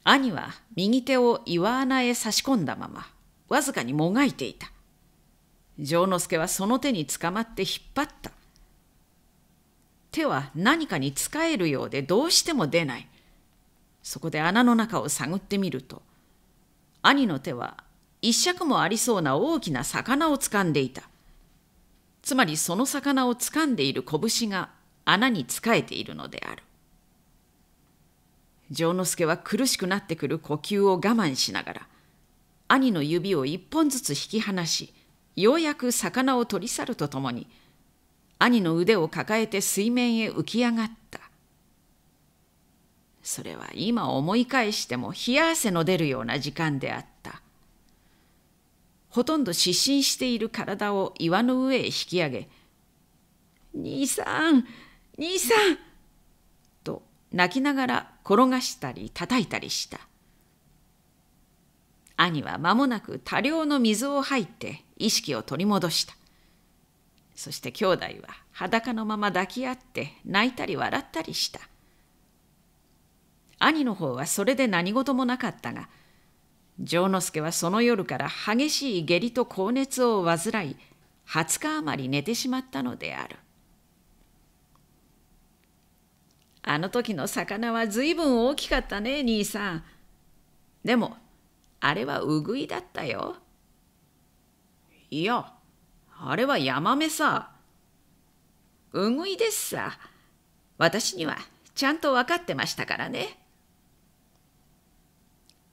[SPEAKER 1] 兄は右手を岩穴へ差し込んだまま、わずかにもがいていた。丈之助はその手につかまって引っ張った。手は何かに使えるようでどうしても出ない。そこで穴の中を探ってみると、兄の手は一尺もありそうな大きな魚をつかんでいた。つまりその魚を掴んでいる拳が穴に仕えているのである。丈之助は苦しくなってくる呼吸を我慢しながら兄の指を一本ずつ引き離しようやく魚を取り去るとともに兄の腕を抱えて水面へ浮き上がったそれは今思い返しても冷や汗の出るような時間であったほとんど失神している体を岩の上へ引き上げ「兄さん兄さん!」と泣きながら転がしたり叩いたりした兄は間もなく多量の水を吐いて意識を取り戻したそして兄弟は裸のまま抱き合って泣いたり笑ったりした兄の方はそれで何事もなかったが丈之助はその夜から激しい下痢と高熱を患い20日余り寝てしまったのであるあの時の魚は随分大きかったね兄さんでもあれはウグイだったよいやあれはヤマメさウグイですさ私にはちゃんと分かってましたからね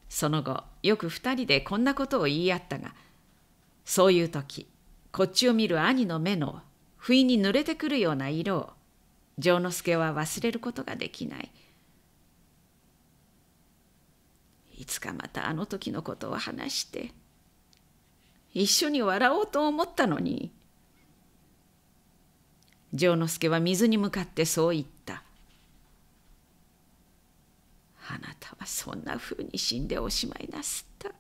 [SPEAKER 1] その後よく二人でこんなことを言い合ったがそういう時こっちを見る兄の目の不意に濡れてくるような色を丈之助は忘れることができないいつかまたあの時のことを話して一緒に笑おうと思ったのに丈之助は水に向かってそう言ったあなたはそんなふうに死んでおしまいなすった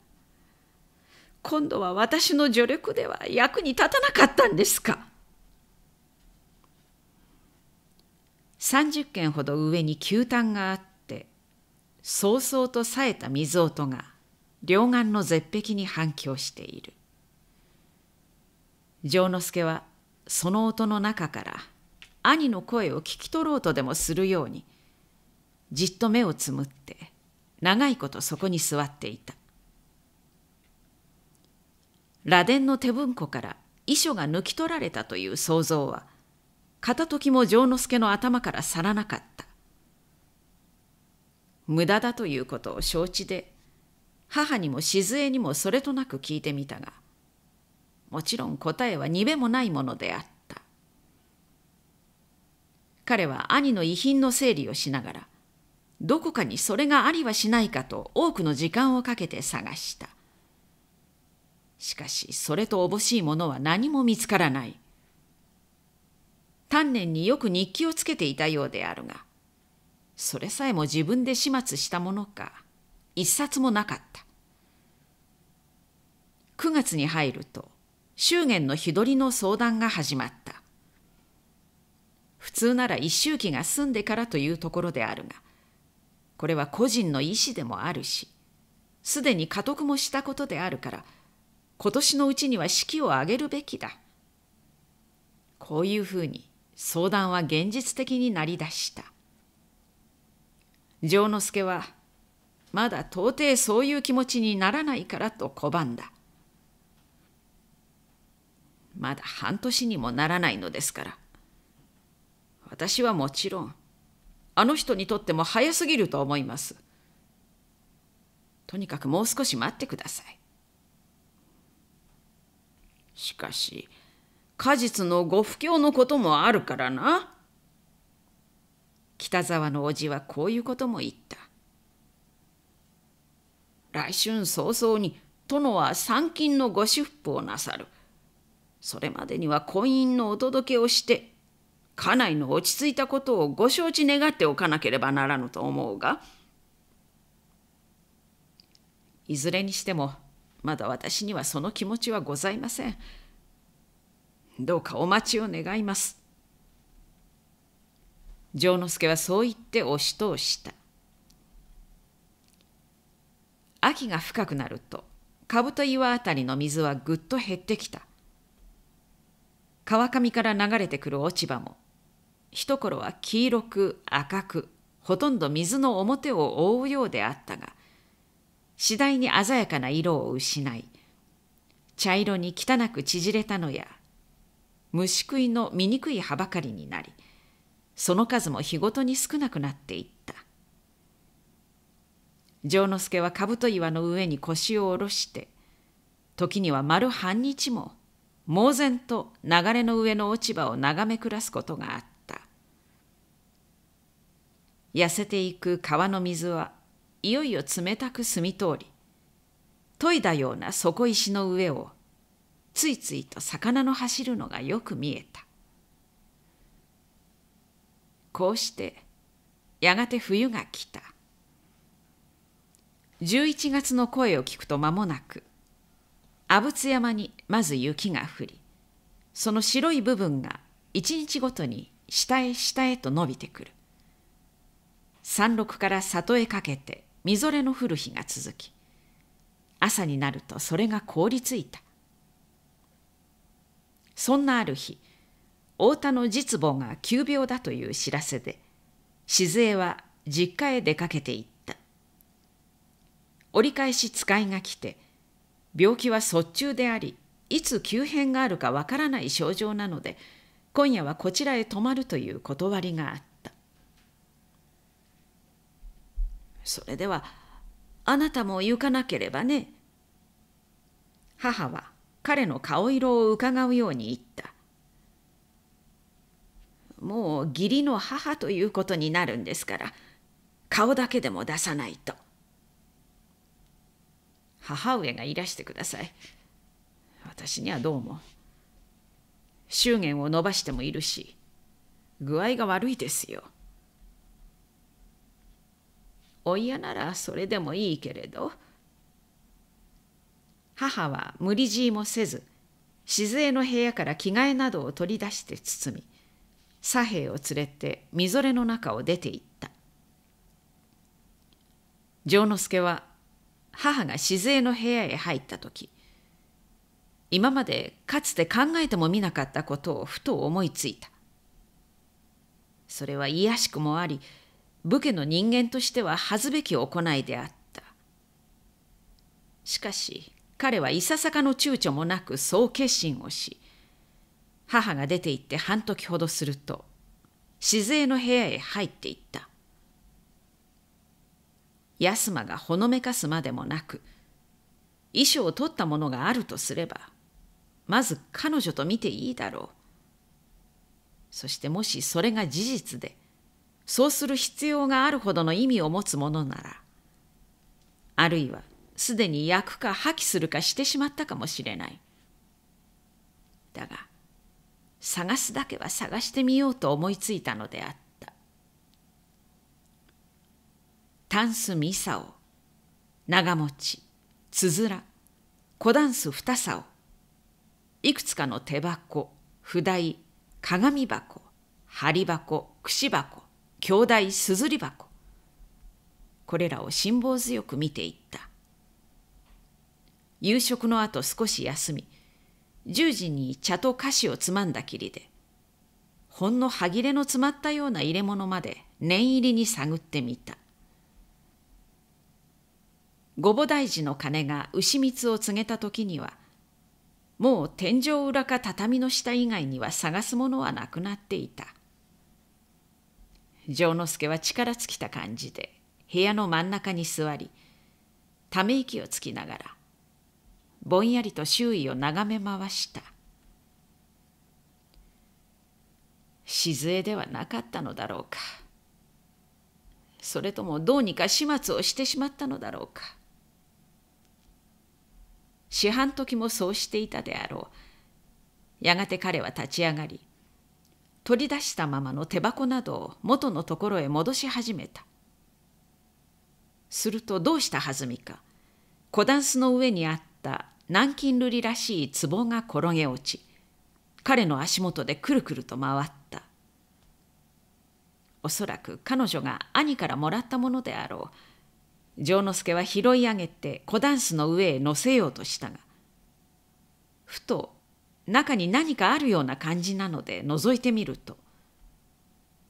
[SPEAKER 1] 今度は私の助力では役に立たなかったんですか30軒ほど上に球炭があってそうそうと冴えた水音が両岸の絶壁に反響している丈之助はその音の中から兄の声を聞き取ろうとでもするようにじっと目をつむって長いことそこに座っていた螺鈿の手文庫から遺書が抜き取られたという想像は片時も丈之助の頭から去らなかった無駄だということを承知で母にも静江にもそれとなく聞いてみたがもちろん答えはにべもないものであった彼は兄の遺品の整理をしながらどこかにそれがありはしないかと多くの時間をかけて探した。しかしそれとおぼしいものは何も見つからない。丹念によく日記をつけていたようであるが、それさえも自分で始末したものか、一冊もなかった。9月に入ると、祝言の日取りの相談が始まった。普通なら一周期が済んでからというところであるが、これは個人の意思でもあるし、すでに家督もしたことであるから、今年のうちには式を挙げるべきだ。こういうふうに相談は現実的になりだした。丈之助は、まだ到底そういう気持ちにならないからと拒んだ。まだ半年にもならないのですから。私はもちろん、あの人にとっても早すぎると思います。とにかくもう少し待ってください。しかし、果実のご不況のこともあるからな。北沢のおじはこういうことも言った。来春早々に殿は参勤のご出布をなさる。それまでには婚姻のお届けをして家内の落ち着いたことをご承知願っておかなければならぬと思うがいずれにしてもまだ私にはその気持ちはございませんどうかお待ちを願います丈之助はそう言って押し通した秋が深くなると兜岩あたりの水はぐっと減ってきた川上から流れてくる落ち葉も一頃は黄色く赤くほとんど水の表を覆うようであったが次第に鮮やかな色を失い茶色に汚く縮れたのや虫食いの醜い葉ばかりになりその数も日ごとに少なくなっていった丈之助は兜岩の上に腰を下ろして時には丸半日も猛然と流れの上の落ち葉を眺め暮らすことがあった痩せていく川の水はいよいよ冷たく澄み通り研いだような底石の上をついついと魚の走るのがよく見えたこうしてやがて冬が来た11月の声を聞くと間もなく阿武津山にまず雪が降りその白い部分が一日ごとに下へ下へと伸びてくる山麓から里へかけてみぞれの降る日が続き朝になるとそれが凍りついたそんなある日太田の実母が急病だという知らせで静江は実家へ出かけていった折り返し使いが来て病気は卒中でありいつ急変があるかわからない症状なので今夜はこちらへ泊まるという断りがあったそれではあなたも行かなければね。母は彼の顔色をうかがうように言った。もう義理の母ということになるんですから顔だけでも出さないと。母上がいらしてください。私にはどうも。祝言を伸ばしてもいるし具合が悪いですよ。お嫌ならそれでもいいけれど。母は無理強いもせず、静江の部屋から着替えなどを取り出して包み、左平を連れてみぞれの中を出て行った。丈之助は母が静江の部屋へ入った時、今までかつて考えてもみなかったことをふと思いついた。それは癒しくもあり、武家の人間としては恥ずべき行いであった。しかし、彼はいささかの躊躇もなくそう決心をし、母が出て行って半時ほどすると、静江の部屋へ入っていった。安間がほのめかすまでもなく、衣装を取ったものがあるとすれば、まず彼女と見ていいだろう。そしてもしそれが事実で、そうする必要があるほどの意味を持つものならあるいはすでに焼くか破棄するかしてしまったかもしれないだが探すだけは探してみようと思いついたのであったタンスミサオ長持ちつづら小ダンス二竿いくつかの手箱、譜代。鏡箱、針箱、串箱、兄弟すずり箱これらを辛抱強く見ていった夕食のあと少し休み10時に茶と菓子をつまんだきりでほんの歯切れの詰まったような入れ物まで念入りに探ってみた御母大寺の鐘が牛蜜を告げた時にはもう天井裏か畳の下以外には探すものはなくなっていた丈之助は力尽きた感じで部屋の真ん中に座りため息をつきながらぼんやりと周囲を眺め回した静江ではなかったのだろうかそれともどうにか始末をしてしまったのだろうか四半時もそうしていたであろうやがて彼は立ち上がり取り出したままの手箱などを元のところへ戻し始めたするとどうしたはずみか小ダンスの上にあった南京瑠璃らしい壺が転げ落ち彼の足元でくるくると回ったおそらく彼女が兄からもらったものであろう丈之助は拾い上げて小ダンスの上へ乗せようとしたがふと中に何かあるような感じなので覗いてみると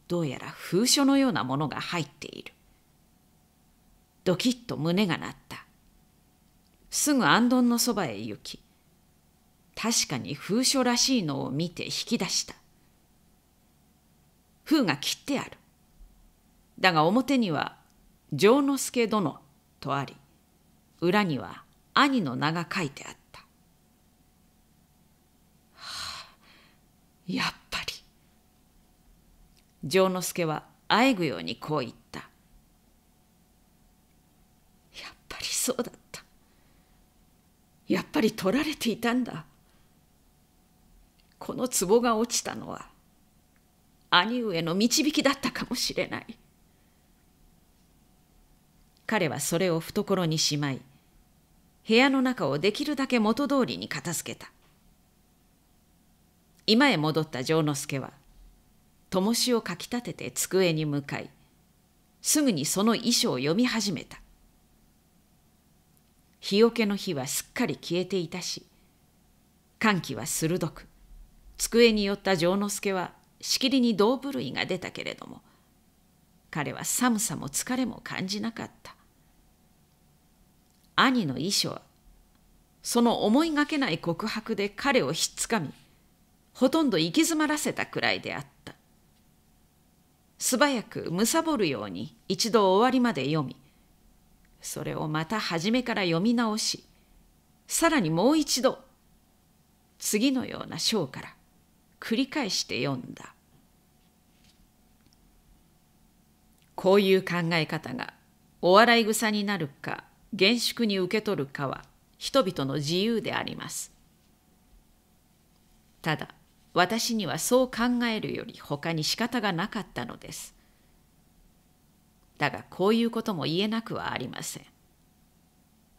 [SPEAKER 1] どうやら封書のようなものが入っているドキッと胸が鳴ったすぐあんどんのそばへ行き確かに封書らしいのを見て引き出した封が切ってあるだが表には「丈之助殿」とあり裏には兄の名が書いてあったやっぱり。丈之助はあえぐようにこう言った。やっぱりそうだった。やっぱり取られていたんだ。この壺が落ちたのは兄上の導きだったかもしれない。彼はそれを懐にしまい部屋の中をできるだけ元通りに片付けた今へ戻った丈之助は灯しをかきたてて机に向かいすぐにその遺書を読み始めた日よけの火はすっかり消えていたし寒気は鋭く机に寄った丈之助はしきりに胴震類が出たけれども彼は寒さも疲れも感じなかった兄の遺書はその思いがけない告白で彼をひっつかみほとんど行き詰まらせたくらいであった素早く貪るように一度終わりまで読みそれをまた初めから読み直しさらにもう一度次のような章から繰り返して読んだこういう考え方がお笑い草になるか厳粛に受け取るかは人々の自由でありますただ私にはそう考えるより他に仕方がなかったのです。だがこういうことも言えなくはありません。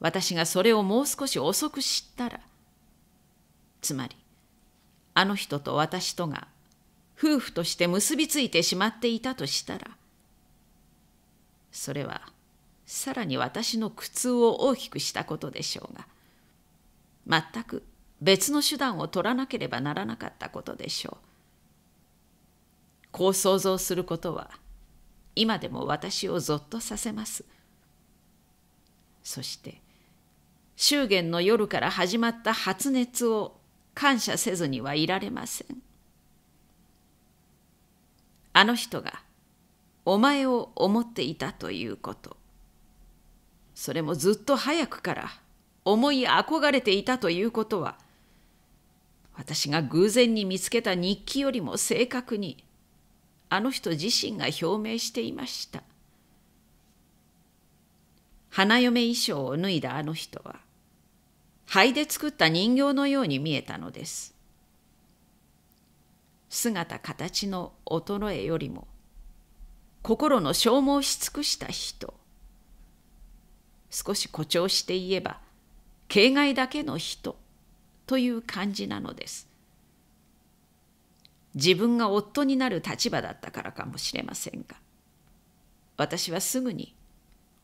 [SPEAKER 1] 私がそれをもう少し遅く知ったら、つまり、あの人と私とが夫婦として結びついてしまっていたとしたら、それはさらに私の苦痛を大きくしたことでしょうが、全く別の手段を取らなければならなかったことでしょう。こう想像することは今でも私をぞっとさせます。そして祝言の夜から始まった発熱を感謝せずにはいられません。あの人がお前を思っていたということ。それもずっと早くから思い憧れていたということは私が偶然に見つけた日記よりも正確にあの人自身が表明していました花嫁衣装を脱いだあの人は灰で作った人形のように見えたのです姿形の衰えよりも心の消耗し尽くした人少し誇張して言えば形骸だけの人という感じなのです。自分が夫になる立場だったからかもしれませんが私はすぐに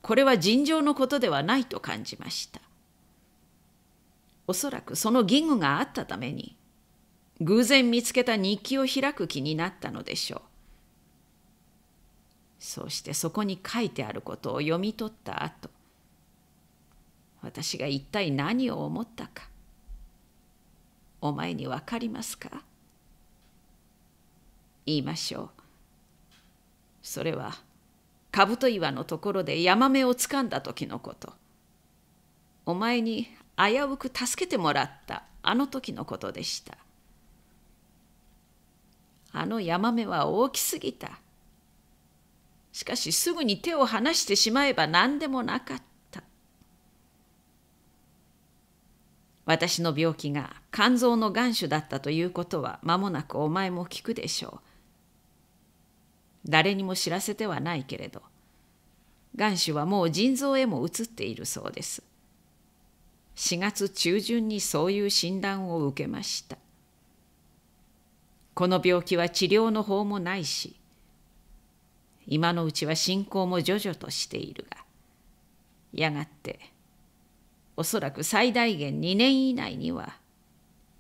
[SPEAKER 1] これは尋常のことではないと感じましたおそらくその義務があったために偶然見つけた日記を開く気になったのでしょうそうしてそこに書いてあることを読み取った後私が一体何を思ったかお前に分かりますか言いましょう。それは、カブト岩のところでヤマメをつかんだ時のこと。お前に危うく助けてもらったあの時のことでした。あのヤマメは大きすぎた。しかしすぐに手を離してしまえば何でもなかった。私の病気が肝臓の癌種だったということは間もなくお前も聞くでしょう。誰にも知らせてはないけれど、癌種はもう腎臓へも移っているそうです。4月中旬にそういう診断を受けました。この病気は治療の方もないし、今のうちは進行も徐々としているが、やがて、おそらく最大限2年以内には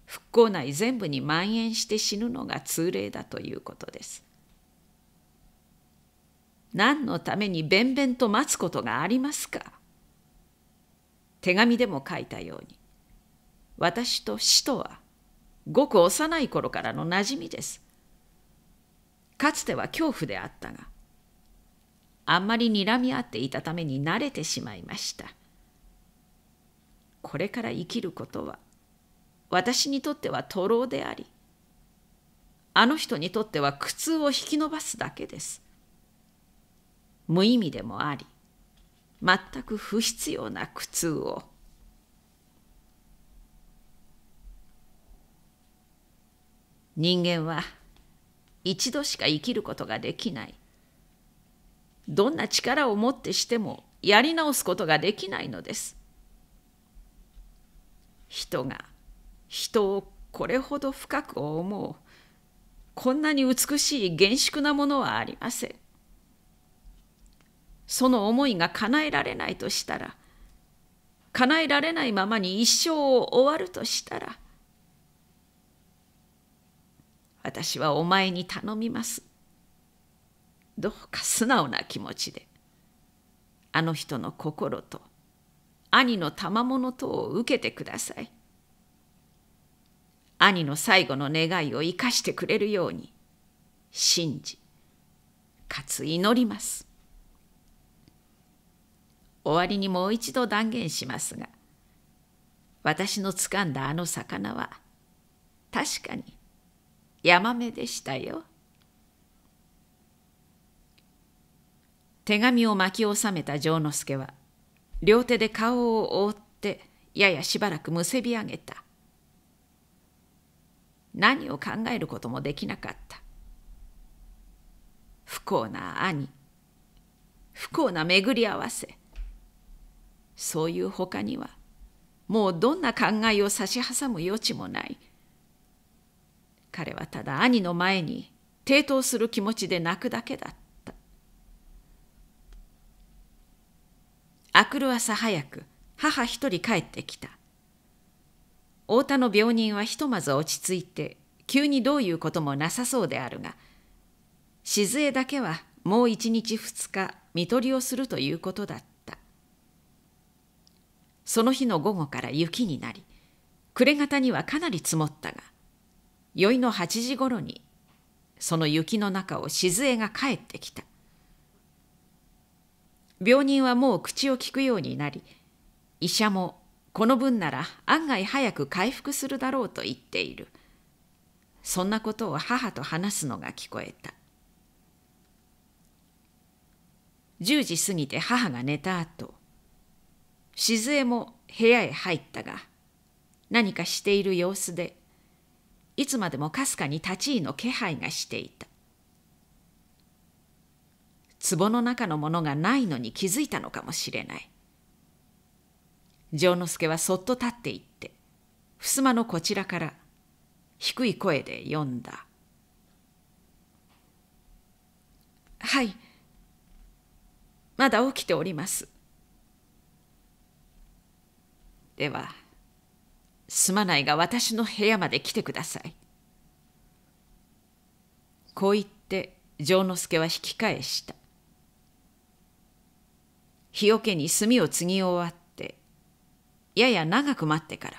[SPEAKER 1] 復興内全部に蔓延して死ぬのが通例だということです。何のためにべんべんと待つことがありますか手紙でも書いたように私と死とはごく幼い頃からの馴染みです。かつては恐怖であったがあんまり睨み合っていたために慣れてしまいました。これから生きることは私にとっては徒労でありあの人にとっては苦痛を引き伸ばすだけです無意味でもあり全く不必要な苦痛を人間は一度しか生きることができないどんな力をもってしてもやり直すことができないのです人が人をこれほど深く思うこんなに美しい厳粛なものはありませんその思いが叶えられないとしたら叶えられないままに一生を終わるとしたら私はお前に頼みますどうか素直な気持ちであの人の心と兄の賜物等を受けてください。兄の最後の願いを生かしてくれるように、信じ、かつ祈ります。終わりにもう一度断言しますが、私のつかんだあの魚は、確かに、ヤマメでしたよ。手紙を巻き収めた丈之助は、両手で顔を覆ってややしばらくむせび上げた何を考えることもできなかった不幸な兄不幸な巡り合わせそういうほかにはもうどんな考えを差し挟む余地もない彼はただ兄の前に抵当する気持ちで泣くだけだった明くる朝早く母一人帰ってきた太田の病人はひとまず落ち着いて急にどういうこともなさそうであるが静江だけはもう一日二日看取りをするということだったその日の午後から雪になり暮れ方にはかなり積もったが宵の八時ごろにその雪の中を静江が帰ってきた病人はもう口をきくようになり医者もこの分なら案外早く回復するだろうと言っているそんなことを母と話すのが聞こえた10時過ぎて母が寝た後静江も部屋へ入ったが何かしている様子でいつまでもかすかに立ち居の気配がしていた壺の中のものがないのに気づいたのかもしれない丈之助はそっと立っていって襖のこちらから低い声で読んだ「はいまだ起きております」ではすまないが私の部屋まで来てくださいこう言って丈之助は引き返した日よけに炭を継ぎ終わって、やや長く待ってから、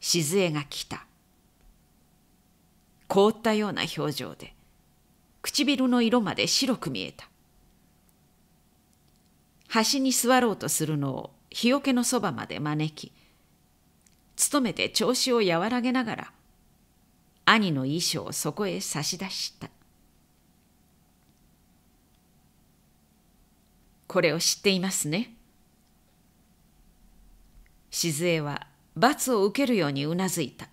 [SPEAKER 1] 静江が来た。凍ったような表情で、唇の色まで白く見えた。端に座ろうとするのを日よけのそばまで招き、勤めて調子を和らげながら、兄の衣装をそこへ差し出した。これを知っていますね。静江は罰を受けるようにうなずいた。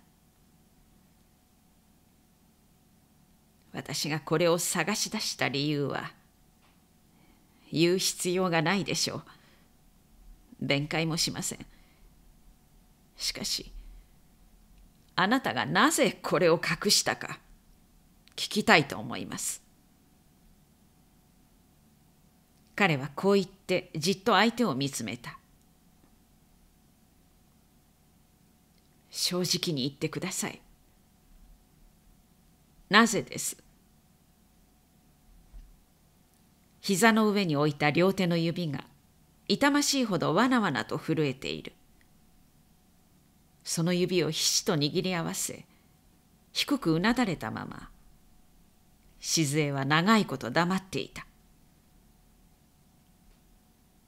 [SPEAKER 1] 私がこれを探し出した理由は言う必要がないでしょう。弁解もしません。しかしあなたがなぜこれを隠したか聞きたいと思います。彼はこう言ってじっと相手を見つめた正直に言ってくださいなぜです膝の上に置いた両手の指が痛ましいほどわなわなと震えているその指をひしと握り合わせ低くうなだれたまま静江は長いこと黙っていた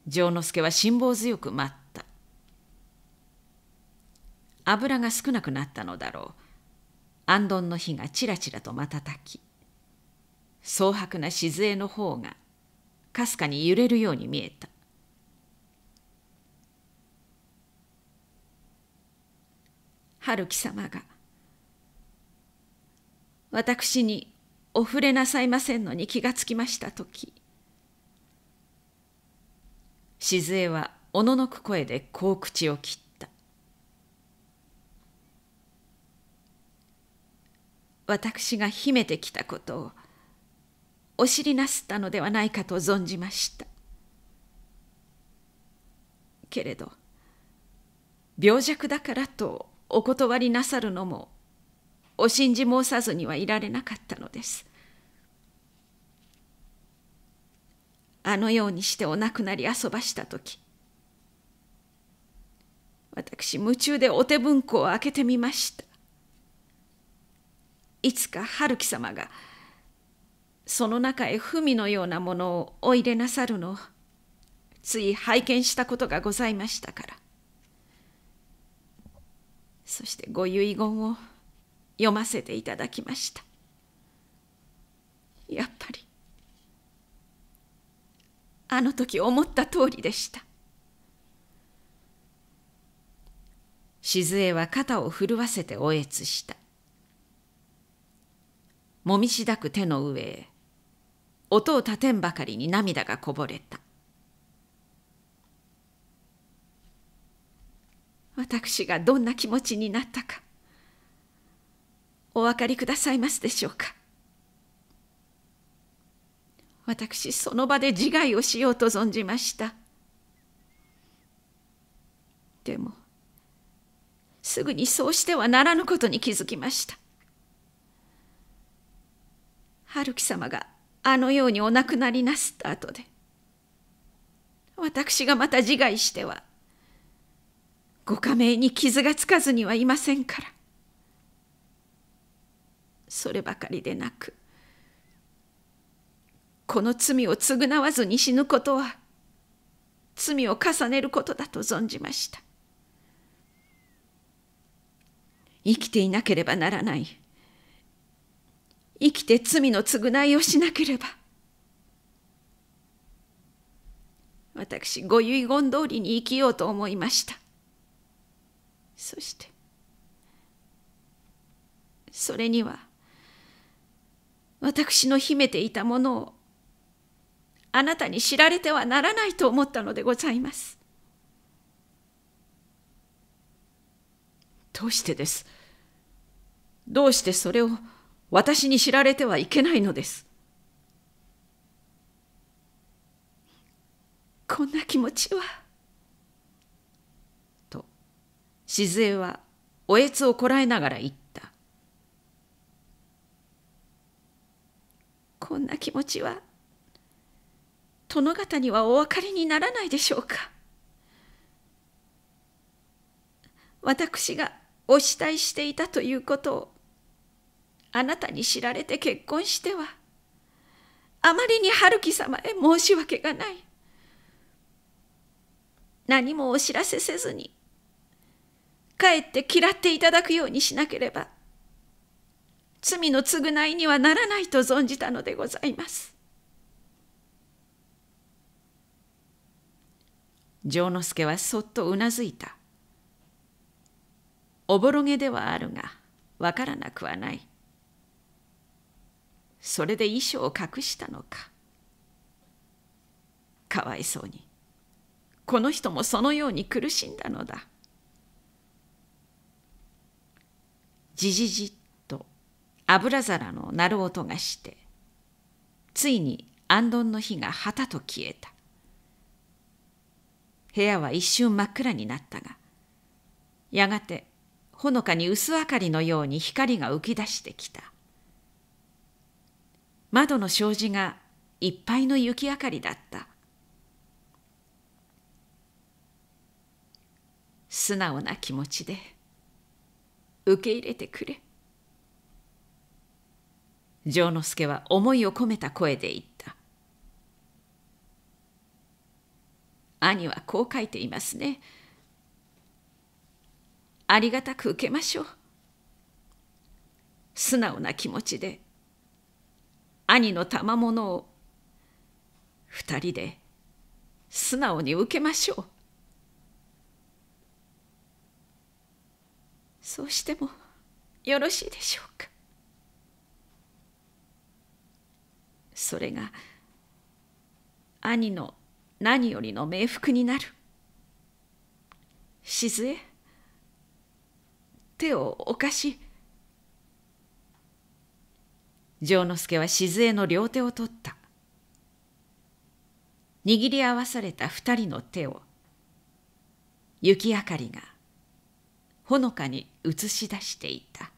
[SPEAKER 1] 丈之助は辛抱強く待った油が少なくなったのだろう安どんの火がちらちらと瞬き蒼白な静の方がかすかに揺れるように見えた春樹様が私にお触れなさいませんのに気がつきました時静江はおののく声でこう口を切った私が秘めてきたことをお知りなすったのではないかと存じましたけれど病弱だからとお断りなさるのもお信じ申さずにはいられなかったのですあのようにしてお亡くなり遊ばした時私夢中でお手文庫を開けてみましたいつか春樹様がその中へ文のようなものをお入れなさるのをつい拝見したことがございましたからそしてご遺言を読ませていただきましたやっぱりあの時思った通りでした静江は肩を震わせておえつしたもみしだく手の上へ音を立てんばかりに涙がこぼれた私がどんな気持ちになったかお分かりくださいますでしょうか私その場で自害をしようと存じましたでもすぐにそうしてはならぬことに気づきました春樹様があのようにお亡くなりなすった後で私がまた自害してはご加盟に傷がつかずにはいませんからそればかりでなくこの罪を償わずに死ぬことは罪を重ねることだと存じました生きていなければならない生きて罪の償いをしなければ私ご遺言通りに生きようと思いましたそしてそれには私の秘めていたものをあなたに知られてはならないと思ったのでございます。どうしてですどうしてそれを私に知られてはいけないのですこんな気持ちは。と静江はおえつをこらえながら言った。こんな気持ちは。殿方にはお分かりにならないでしょうか私がお慕いしていたということをあなたに知られて結婚してはあまりに春樹様へ申し訳がない何もお知らせせずにかえって嫌っていただくようにしなければ罪の償いにはならないと存じたのでございます丈之助はそっとうなずいた。おぼろげではあるが、わからなくはない。それで衣装を隠したのか。かわいそうに。この人もそのように苦しんだのだ。じじじっと油皿の鳴る音がして、ついに安どんの火が旗と消えた。部屋は一瞬真っ暗になったがやがてほのかに薄明かりのように光が浮き出してきた窓の障子がいっぱいの雪明かりだった素直な気持ちで受け入れてくれ丈之助は思いを込めた声で言った兄はこう書いていますね。ありがたく受けましょう。素直な気持ちで兄の賜物を二人で素直に受けましょう。そうしてもよろしいでしょうか。それが兄の何よりの冥福になる。静江手をお貸し丈之助は静江の両手を取った握り合わされた二人の手を雪明かりがほのかに映し出していた。